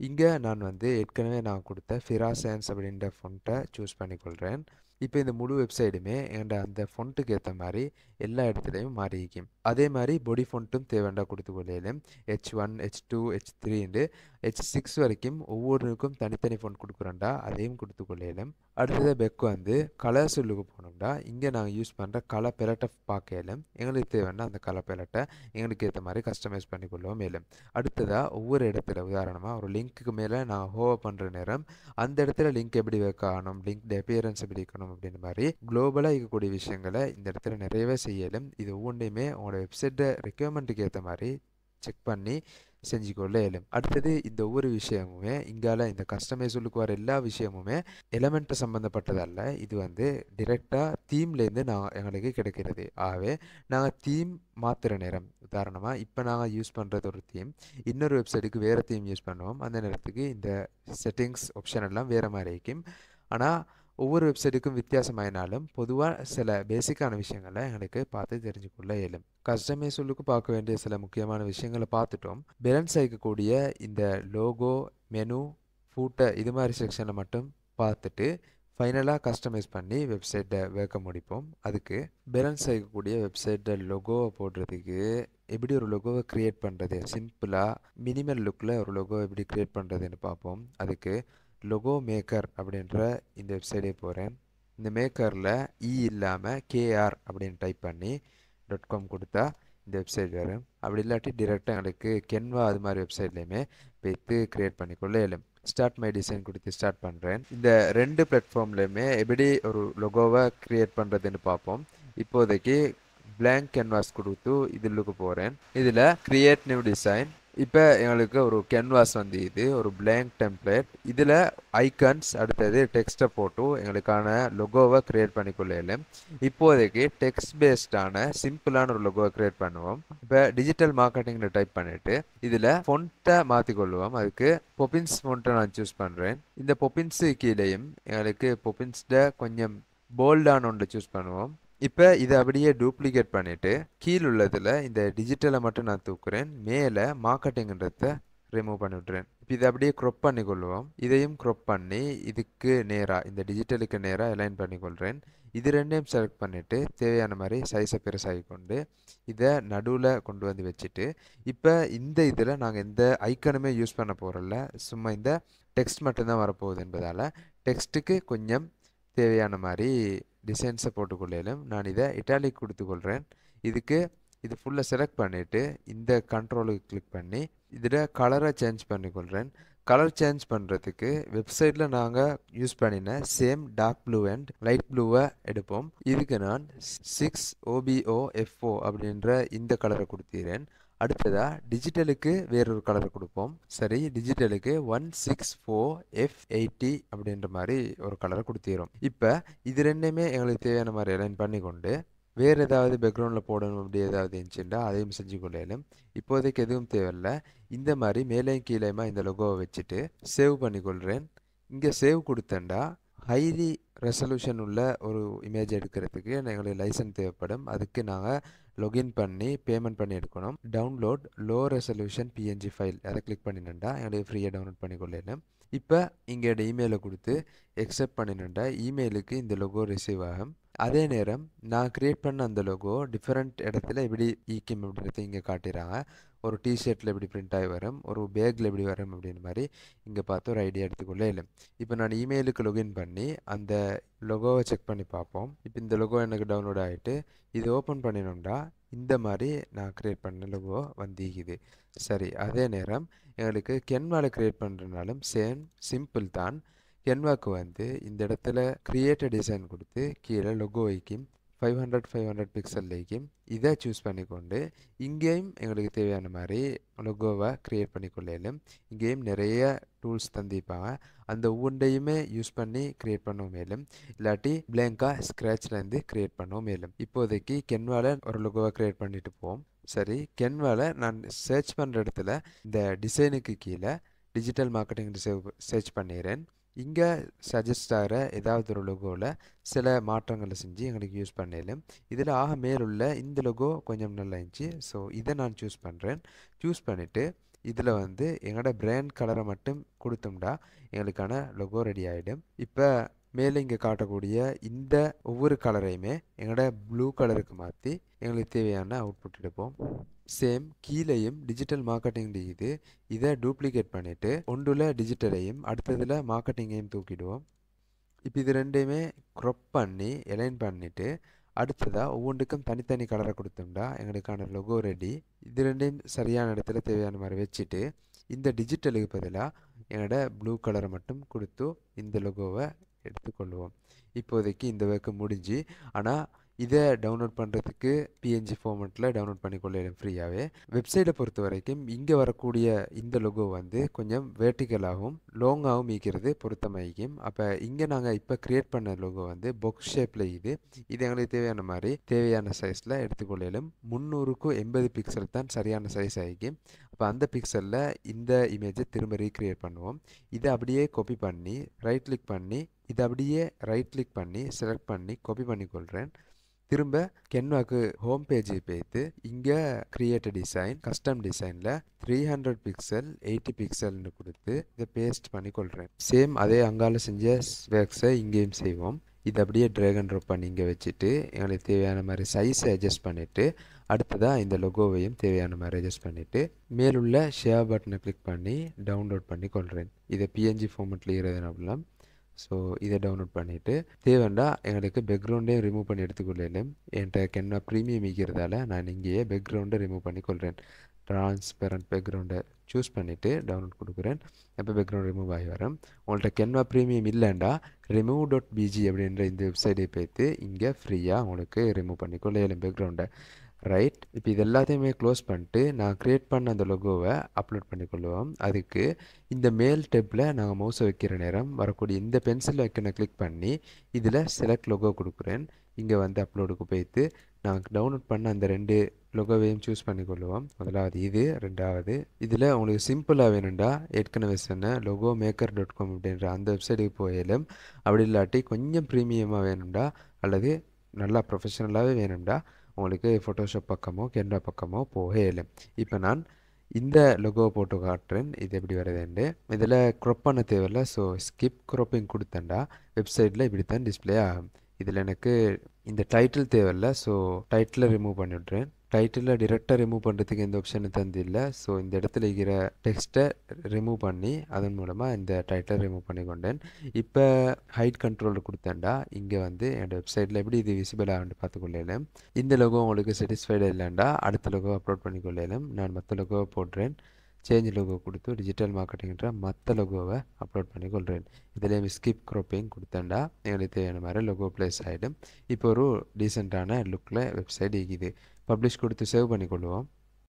இங்கே நான் வந்து ஏற்கனவே நான் கொடுத்த ஃபிராசன்ஸ் அப்படின்ற ஃபோன்ட்டை சூஸ் பண்ணிக்கொள்கிறேன் இப்போ இந்த முழு வெப்சைட்டுமே என்கிட்ட அந்த ஃபோன்ட்டுக்கு ஏற்ற மாதிரி எல்லா இடத்துலையும் மாறிக்கும் அதே மாதிரி பொடி ஃபோன்ட்டும் தேவைண்டா கொடுத்து கொள்ளையில் H one H two H த்ரீண்டு ஹெச் சிக்ஸ் வரைக்கும் ஒவ்வொருக்கும் தனித்தனி ஃபோன் கொடுக்குறோம்டா அதையும் கொடுத்து கொள்ளையில் அடுத்தது பெக் வந்து கலர் சொல்லுக்கு போனோம்டா இங்கே நாங்கள் யூஸ் பண்ணுற கலர் பெலட்டை பார்க்கல எங்களுக்கு தேவைன்னா அந்த கலர் பெலட்டை எங்களுக்கு ஏற்ற மாதிரி கஸ்டமைஸ் பண்ணி கொள்ளுவோம் மேலும் அடுத்ததாக ஒவ்வொரு இடத்துல உதாரணமாக ஒரு லிங்க்குக்கு மேலே நான் ஹோவ பண்ணுற நேரம் அந்த இடத்துல லிங்க் எப்படி வைக்க லிங்க் அப்பியரன்ஸ் எப்படி இருக்கணும் அப்படின்ற மாதிரி குளோபலாக இருக்கக்கூடிய விஷயங்களை இந்த இடத்துல நிறையவே செய்யலும் இது ஒவ்வொன்றையுமே உங்களோட உங்களோட வெப்சைட்டை ரெக்குயர்மெண்ட்டுக்கு ஏற்ற மாதிரி செக் பண்ணி செஞ்சுக்கொள்ள இயலும் அடுத்தது இந்த ஒவ்வொரு விஷயமுமே இங்கால இந்த கஸ்டமைஸுக்கு வர எல்லா விஷயமுமே எலமெண்ட்டை சம்மந்தப்பட்டதல்ல இது வந்து டிரெக்டாக தீம்லேருந்து நான் எங்களுக்கு கிடைக்கிறது ஆகவே நாங்கள் தீம் மாற்றுற நேரம் உதாரணமாக இப்போ நாங்கள் யூஸ் பண்ணுறது ஒரு தீம் இன்னொரு வெப்சைட்டுக்கு வேறு தீம் யூஸ் பண்ணுவோம் அந்த நேரத்துக்கு இந்த செட்டிங்ஸ் ஆப்ஷன் எல்லாம் வேறு மாதிரி இருக்கும் ஆனால் ஒவ்வொரு வெப்சைட்டுக்கும் வித்தியாசமாயினாலும் பொதுவாக சில பேசிக்கான விஷயங்களை எங்களுக்கு பார்த்து தெரிஞ்சுக்கொள்ள இயலும் கஸ்டமைஸ் உள்ளுக்கு பார்க்க வேண்டிய சில முக்கியமான விஷயங்களை பார்த்துட்டோம் பேலன்ஸ் ஆகிக்கக்கூடிய இந்த லோகோ மெனு ஃபூட்டை இது மாதிரி செக்ஷனை மட்டும் பார்த்துட்டு ஃபைனலாக கஸ்டமைஸ் பண்ணி வெப்சைட்டை வேக்க முடிப்போம் அதுக்கு பேலன்ஸ் ஆகக்கூடிய வெப்சைட்டை லொகோவை போடுறதுக்கு எப்படி ஒரு லொகோவை க்ரியேட் பண்ணுறது சிம்பிளாக மினிமல் லுக்கில் ஒரு லொகோ எப்படி க்ரியேட் பண்ணுறதுன்னு பார்ப்போம் அதுக்கு லொகோ மேக்கர் அப்படின்ற இந்த வெப்சைட்டே போகிறேன் இந்த மேக்கரில் இ e இல்லாமல் கேஆர் அப்படின்னு டைப் பண்ணி டாட் காம் கொடுத்தா இந்த வெப்சைட் வரும் அப்படி இல்லாட்டி டிரெக்டாக எங்களுக்கு கென்வா அது மாதிரி வெப்சைட்லேயுமே வைத்து க்ரியேட் பண்ணிக்கொள்ள இயலும் ஸ்டார்ட் மை டிசைன் கொடுத்து ஸ்டார்ட் பண்ணுறேன் இந்த ரெண்டு பிளாட்ஃபார்ம்லேயுமே எப்படி ஒரு லொகோவை க்ரியேட் பண்ணுறதுன்னு பார்ப்போம் இப்போதைக்கு பிளாங்க் கேன்வாஸ் கொடுத்து இதுலுக்கு போகிறேன் இதில் க்ரியேட் நியூ டிசைன் இப்போ எங்களுக்கு ஒரு கென்வாஸ் வந்து இது ஒரு பிளாங்க் டெம்ப்ளேட் இதில் ஐக்கன்ஸ் அடுத்தது டெக்ஸ்ட்டை போட்டு எங்களுக்கான லொகோவை க்ரியேட் பண்ணிக்கொள்ளையில இப்போதைக்கு டெக்ஸ்ட் பேஸ்டான சிம்பிளான ஒரு லொகோவை க்ரியேட் பண்ணுவோம் இப்போ டிஜிட்டல் மார்க்கெட்டிங்கில் டைப் பண்ணிவிட்டு இதில் ஃபொண்ட்டை மாற்றிக்கொள்வோம் அதுக்கு பொபின்ஸ் ஃபொண்ட்டை நான் சூஸ் பண்ணுறேன் இந்த பொபின்ஸு கீழேயும் எங்களுக்கு பொபின்ஸ்ட கொஞ்சம் போல்டான ஒன்று சூஸ் பண்ணுவோம் இப்போ இதை அப்படியே டூப்ளிகேட் பண்ணிவிட்டு கீழ் உள்ளதில் இந்த டிஜிட்டலை மட்டும் நான் தூக்குறேன் மேலே மார்க்கெட்டிங்கன்றத ரிமூவ் பண்ணி விட்டுறேன் இப்போ இதை அப்படியே க்ரொப் பண்ணி கொள்வோம் இதையும் க்ரொப் பண்ணி இதுக்கு நேராக இந்த டிஜிட்டலுக்கு நேராக அலைன் பண்ணிக்கொள்கிறேன் இது ரெண்டையும் செலக்ட் பண்ணிவிட்டு தேவையான மாதிரி சைஸை பெருசாகி கொண்டு இதை நடுவில் கொண்டு வந்து வச்சுட்டு இப்போ இந்த இதில் நாங்கள் எந்த ஐக்கனுமே யூஸ் பண்ண போகிறோம்ல சும்மா இந்த டெக்ஸ்ட் மட்டும்தான் வரப்போகுது என்பதால் டெக்ஸ்ட்டுக்கு கொஞ்சம் தேவையான மாதிரி டிசைன்ஸை போட்டுக்கொள்ளையிலும் நான் இதை இட்டாலிக் கொடுத்துக்கொள்கிறேன் இதுக்கு இது ஃபுல்லாக செலக்ட் பண்ணிவிட்டு இந்த கண்ட்ரோலுக்கு கிளிக் பண்ணி இதில் கலரை சேஞ்ச் பண்ணிக்கொள்கிறேன் கலர் சேஞ்ச் பண்ணுறதுக்கு வெப்சைட்டில் நாங்கள் யூஸ் பண்ணின same dark blue and light ப்ளூவை எடுப்போம் இதுக்கு நான் சிக்ஸ் ஓபிஓ எஃப்ஓ அப்படின்ற இந்த கலரை கொடுத்துறேன் அடுத்ததாக டிஜிட்டலுக்கு வேறொரு கலர் கொடுப்போம் சரி டிஜிட்டலுக்கு one six four F eighty அப்படின்ற மாதிரி ஒரு கலரை கொடுத்துக்கிறோம் இப்போ இது ரெண்டுமே எங்களுக்கு தேவையான மாதிரி அலைன் பண்ணி கொண்டு வேறு ஏதாவது பேக்ரவுண்டில் போடணும் அப்படி ஏதாவது இருந்துச்சுன்னா அதையும் செஞ்சு கொள்ளையிலும் இப்போதைக்கு எதுவும் தேவையில்லை இந்த மாதிரி மேலேயும் கீழேயுமா இந்த லொகோவை வச்சுட்டு சேவ் கொள்கிறேன் இங்கே சேவ் கொடுத்தேன்டா ஹைலி ரெசல்யூஷன் உள்ள ஒரு இமேஜ் எடுக்கிறதுக்கு எங்களுக்கு லைசன்ஸ் தேவைப்படும் அதுக்கு நாங்கள் லொகின் பண்ணி பேமெண்ட் பண்ணி எடுக்கணும் download low resolution PNG file அதை கிளிக் பண்ணினேன்டா எங்களுக்கு ஃப்ரீயாக டவுன்லோட் பண்ணி கொள்ளணும் இப்போ இங்கே இமெயிலை கொடுத்து எக்ஸப்ட் பண்ணினேன்டா இமெயிலுக்கு இந்த லொகோ ரிசீவ் ஆகும் அதே நேரம் நான் கிரியேட் பண்ண அந்த லோகோ டிஃப்ரெண்ட் இடத்துல எப்படி ஈக்கியம் அப்படின்றத இங்கே காட்டிடுறாங்க ஒரு டிஷர்ட்டில் எப்படி பிரிண்ட் ஆகி வரும் ஒரு பேக்கில் எப்படி வரும் அப்படின்னு மாதிரி இங்கே பார்த்து ஒரு ஐடியா எடுத்துக்கொள்ளே இல்லை இப்போ நான் இமெயிலுக்கு லொகின் பண்ணி அந்த லொகோவை செக் பண்ணி பார்ப்போம் இப்போ இந்த லொகோ எனக்கு டவுன்லோட் ஆகிட்டு இது ஓப்பன் பண்ணினோம்டா இந்த மாதிரி நான் கிரியேட் பண்ண லொகோ வந்திக்குது சரி அதே நேரம் எங்களுக்கு கென்வாலை க்ரியேட் பண்ணுறதுனாலும் சேம் சிம்பிள் தான் கென்வாக்கு வந்து இந்த இடத்துல கிரியேட்ட டிசைன் கொடுத்து கீழே லொகோ வைக்கும் five hundred five hundred pixel வைக்கும் இதை சூஸ் பண்ணிக்கொண்டு இங்கேயும் எங்களுக்கு தேவையான மாதிரி லொகோவை க்ரியேட் பண்ணிக்கொள்ளையிலும் இங்கேயும் நிறைய டூல்ஸ் தந்திப்பாங்க அந்த ஒவ்வொன்றையுமே யூஸ் பண்ணி க்ரியேட் பண்ணுவோம் மேலும் இல்லாட்டி பிளேங்காக ஸ்க்ராட்ச்லேருந்து க்ரியேட் பண்ணுவோம் மேலும் இப்போதைக்கு கென்வாவில் ஒரு லொகோவை க்ரியேட் பண்ணிட்டு போவோம் சரி கென்வாவில் நான் சர்ச் பண்ணுற இடத்துல இந்த டிசைனுக்கு கீழே டிஜிட்டல் மார்க்கெட்டிங் சர்ச் பண்ணிடுறேன் இங்கே சஜஸ்ட் ஆகிற ஏதாவது ஒரு லொகோவில் சில மாற்றங்களை செஞ்சு எங்களுக்கு யூஸ் பண்ணிடலும் இதில் ஆக மேலுள்ள இந்த லொகோ கொஞ்சம் நல்லா இருந்துச்சு ஸோ இதை நான் சூஸ் பண்ணுறேன் சூஸ் பண்ணிவிட்டு இதில் வந்து எங்களோட பிராண்ட் கலரை மட்டும் கொடுத்தோம்டா எங்களுக்கான லொகோ ரெடி ஆகிடும் இப்போ மேலே இங்கே காட்டக்கூடிய இந்த ஒவ்வொரு கலரையுமே எங்களோட ப்ளூ கலருக்கு மாற்றி எங்களுக்கு தேவையான அவுட்புட் எடுப்போம் சேம் கீழேயும் டிஜிட்டல் மார்க்கெட்டிங் இது இதை டூப்ளிகேட் பண்ணிவிட்டு ஒன்றுல டிஜிட்டலையும் அடுத்ததில் மார்க்கெட்டிங்கையும் தூக்கிடுவோம் இப்போ இது ரெண்டையுமே க்ரொப் பண்ணி எலைன் பண்ணிவிட்டு அடுத்ததாக ஒவ்வொன்றுக்கும் தனித்தனி கலரை கொடுத்தோம்னா எங்களுக்கான லொகோ ரெடி இது ரெண்டையும் சரியான இடத்துல தேவையான மாதிரி வச்சுட்டு இந்த டிஜிட்டலுக்கு பதிலாக என்னோட ப்ளூ கலரை மட்டும் கொடுத்து இந்த லொகோவை எடுத்துக்கொள்வோம் இப்போதைக்கு இந்த ஒர்க்கு முடிஞ்சு ஆனால் இதை டவுன்லோட் பண்ணுறதுக்கு பிஎன்ஜி ஃபார்மெட்டில் டவுன்லோட் பண்ணி கொள்ளிடும் ஃப்ரீயாகவே வெப்சைட்டை பொறுத்த வரைக்கும் இங்கே வரக்கூடிய இந்த லொகோ வந்து கொஞ்சம் வேர்ட்டிக்கலாகவும் லாங்காகவும் ஈக்கிறது பொருத்தமாகும் அப்போ இங்கே நாங்கள் இப்போ கிரியேட் பண்ண லொகோ வந்து பொக்ஸ் ஷேப்பில் இது இது எங்களுக்கு தேவையான மாதிரி தேவையான சைஸில் எடுத்துக்கொள்ளிடும் முந்நூறுக்கும் எண்பது பிக்சல் தான் சரியான சைஸ் ஆகிக்கும் அப்போ அந்த பிக்சலில் இந்த இமேஜை திரும்ப ரீக்ரியேட் பண்ணுவோம் இதை அப்படியே காப்பி பண்ணி ரைட் கிளிக் பண்ணி இதை அப்படியே ரைட் கிளிக் பண்ணி செலக்ட் பண்ணி காப்பி பண்ணி கொள்கிறேன் திரும்ப கென்வாக்கு ஹோம் பேஜை பேத்து இங்கே கிரியேட் டிசைன் கஸ்டம் டிசைனில் த்ரீ ஹண்ட்ரட் பிக்சல் எயிட்டி பிக்சல்னு கொடுத்து இதை பேஸ்ட் பண்ணி கொள்கிறேன் சேம் அதே அங்கால செஞ்ச வேக்ஸை இங்கேயும் செய்வோம் இது அப்படியே ட்ராகன் அண்ட் ட்ராப் இங்கே வச்சுட்டு எங்களுக்கு தேவையான மாதிரி சைஸை அட்ஜஸ்ட் பண்ணிவிட்டு அடுத்ததாக இந்த லொகோவையும் தேவையான மாதிரி அட்ஜஸ்ட் பண்ணிவிட்டு மேலுள்ள ஷேர் பட்டனை கிளிக் பண்ணி டவுன்லோட் பண்ணி கொள்கிறேன் இதை பிஎன்ஜி ஃபார்மெட்டில் இருக்கிறதுனால ஸோ இதை டவுன்லோட் பண்ணிவிட்டு தேவைண்டா எங்களுக்கு பேக்ரவுண்டே ரிமூவ் பண்ணி எடுத்துக்கொள்ளேன் என்கிட்ட கென்னா ப்ரீமியம் இருக்கிறதால நான் இங்கேயே பேக்ரவுண்டை ரிமூவ் பண்ணிக்கொள்கிறேன் ட்ரான்ஸ்பெரண்ட் பேக்ரவுண்டை சூஸ் பண்ணிவிட்டு டவுன்லோட் கொடுக்குறேன் எப்போ பேக்ரவுண்ட் ரிமூவ் ஆகி வரேன் உங்கள்கிட்ட கென்வா ப்ரீமியம் இல்லைண்டா ரிமூவ் டாட் பிஜி அப்படின்ற இந்த வெப்சைட்டை பேத்து இங்கே ஃப்ரீயாக உங்களுக்கு ரிமூவ் பண்ணிக்கொள்ள பேக்ரவுண்டை ரைட் இப்போ இது எல்லாத்தையுமே க்ளோஸ் பண்ணிட்டு நான் க்ரியேட் பண்ண அந்த லொகோவை அப்லோட் பண்ணிக்கொள்வோம் அதுக்கு இந்த மேல் டெப்பில் நாங்கள் மவுஸை வைக்கிற நேரம் வரக்கூடிய இந்த பென்சில் வைக்கணும் கிளிக் பண்ணி இதில் செலக்ட் லொகோ கொடுக்குறேன் இங்கே வந்து அப்லோடுக்கு போய்த்து நாங்கள் டவுன்லோட் பண்ண அந்த ரெண்டு லொகோவையும் சூஸ் பண்ணிக்கொள்வோம் முதலாவது இது ரெண்டாவது இதில் உங்களுக்கு சிம்பிளாக வேணும்டா ஏற்கனவே சொன்ன லொகோ மேக்கர் டாட் காம் அப்படின்ற அந்த வெப்சைட்டுக்கு போயிலும் அப்படி இல்லாட்டி கொஞ்சம் ப்ரீமியமாக வேணும்டா அல்லது நல்லா ப்ரொஃபஷனலாகவே வேணும்டா உங்களுக்கு ஃபோட்டோஷாப் பக்கமோ கேமரா பக்கமோ போகவே இல்லை இப்போ நான் இந்த லொகோவை போட்டு காட்டுறேன் இது எப்படி வரதுண்டு இதில் க்ரொப் பண்ண தேவையில்ல ஸோ ஸ்கிப் க்ரொப்பிங் கொடுத்தண்டா வெப்சைட்டில் இப்படி தான் டிஸ்பிளே ஆகும் இதில் எனக்கு இந்த டைட்டில் தேவையில்ல ஸோ டைட்டிலை ரிமூவ் பண்ணிவிட்றேன் டைட்டிலில் டிரெக்டாக ரிமூவ் பண்ணுறதுக்கு இந்த ஆப்ஷனை தந்தில்லை ஸோ இந்த இடத்துல இருக்கிற டெக்ஸ்ட்டை ரிமூவ் பண்ணி அதன் மூலமாக இந்த டைட்டில் ரிமூவ் பண்ணி கொண்டேன் இப்போ ஹைட் கண்ட்ரோல் கொடுத்தேன்டா இங்கே வந்து என்னோடய வெப்சைட்டில் எப்படி இது விசிபிள் ஆகுன்னு பார்த்துக்கொள்ளலும் இந்த லோகோ உங்களுக்கு சாட்டிஸ்ஃபைடு இல்லைண்டா அடுத்த லோகோ அப்லோட் பண்ணிக்கொள்ளலும் நான் மற்ற லோகோ போடுறேன் சேஞ்ச் லோகோ கொடுத்து டிஜிட்டல் மார்க்கெட்டிங்கிற மற்ற லோகோவை அப்லோட் பண்ணி கொள்கிறேன் இதுலேயும் ஸ்கிப் க்ரோப்பிங் கொடுத்தேன்டா எங்களுக்கு தேவையான மாதிரி லோகோ ப்ளேஸ் ஆகிடும் இப்போ ஒரு டீசெண்டான லுக்கில் வெப்சைட் இருக்குது பப்ளிஷ் கொடுத்து சேவ் பண்ணிக்கொள்வோம்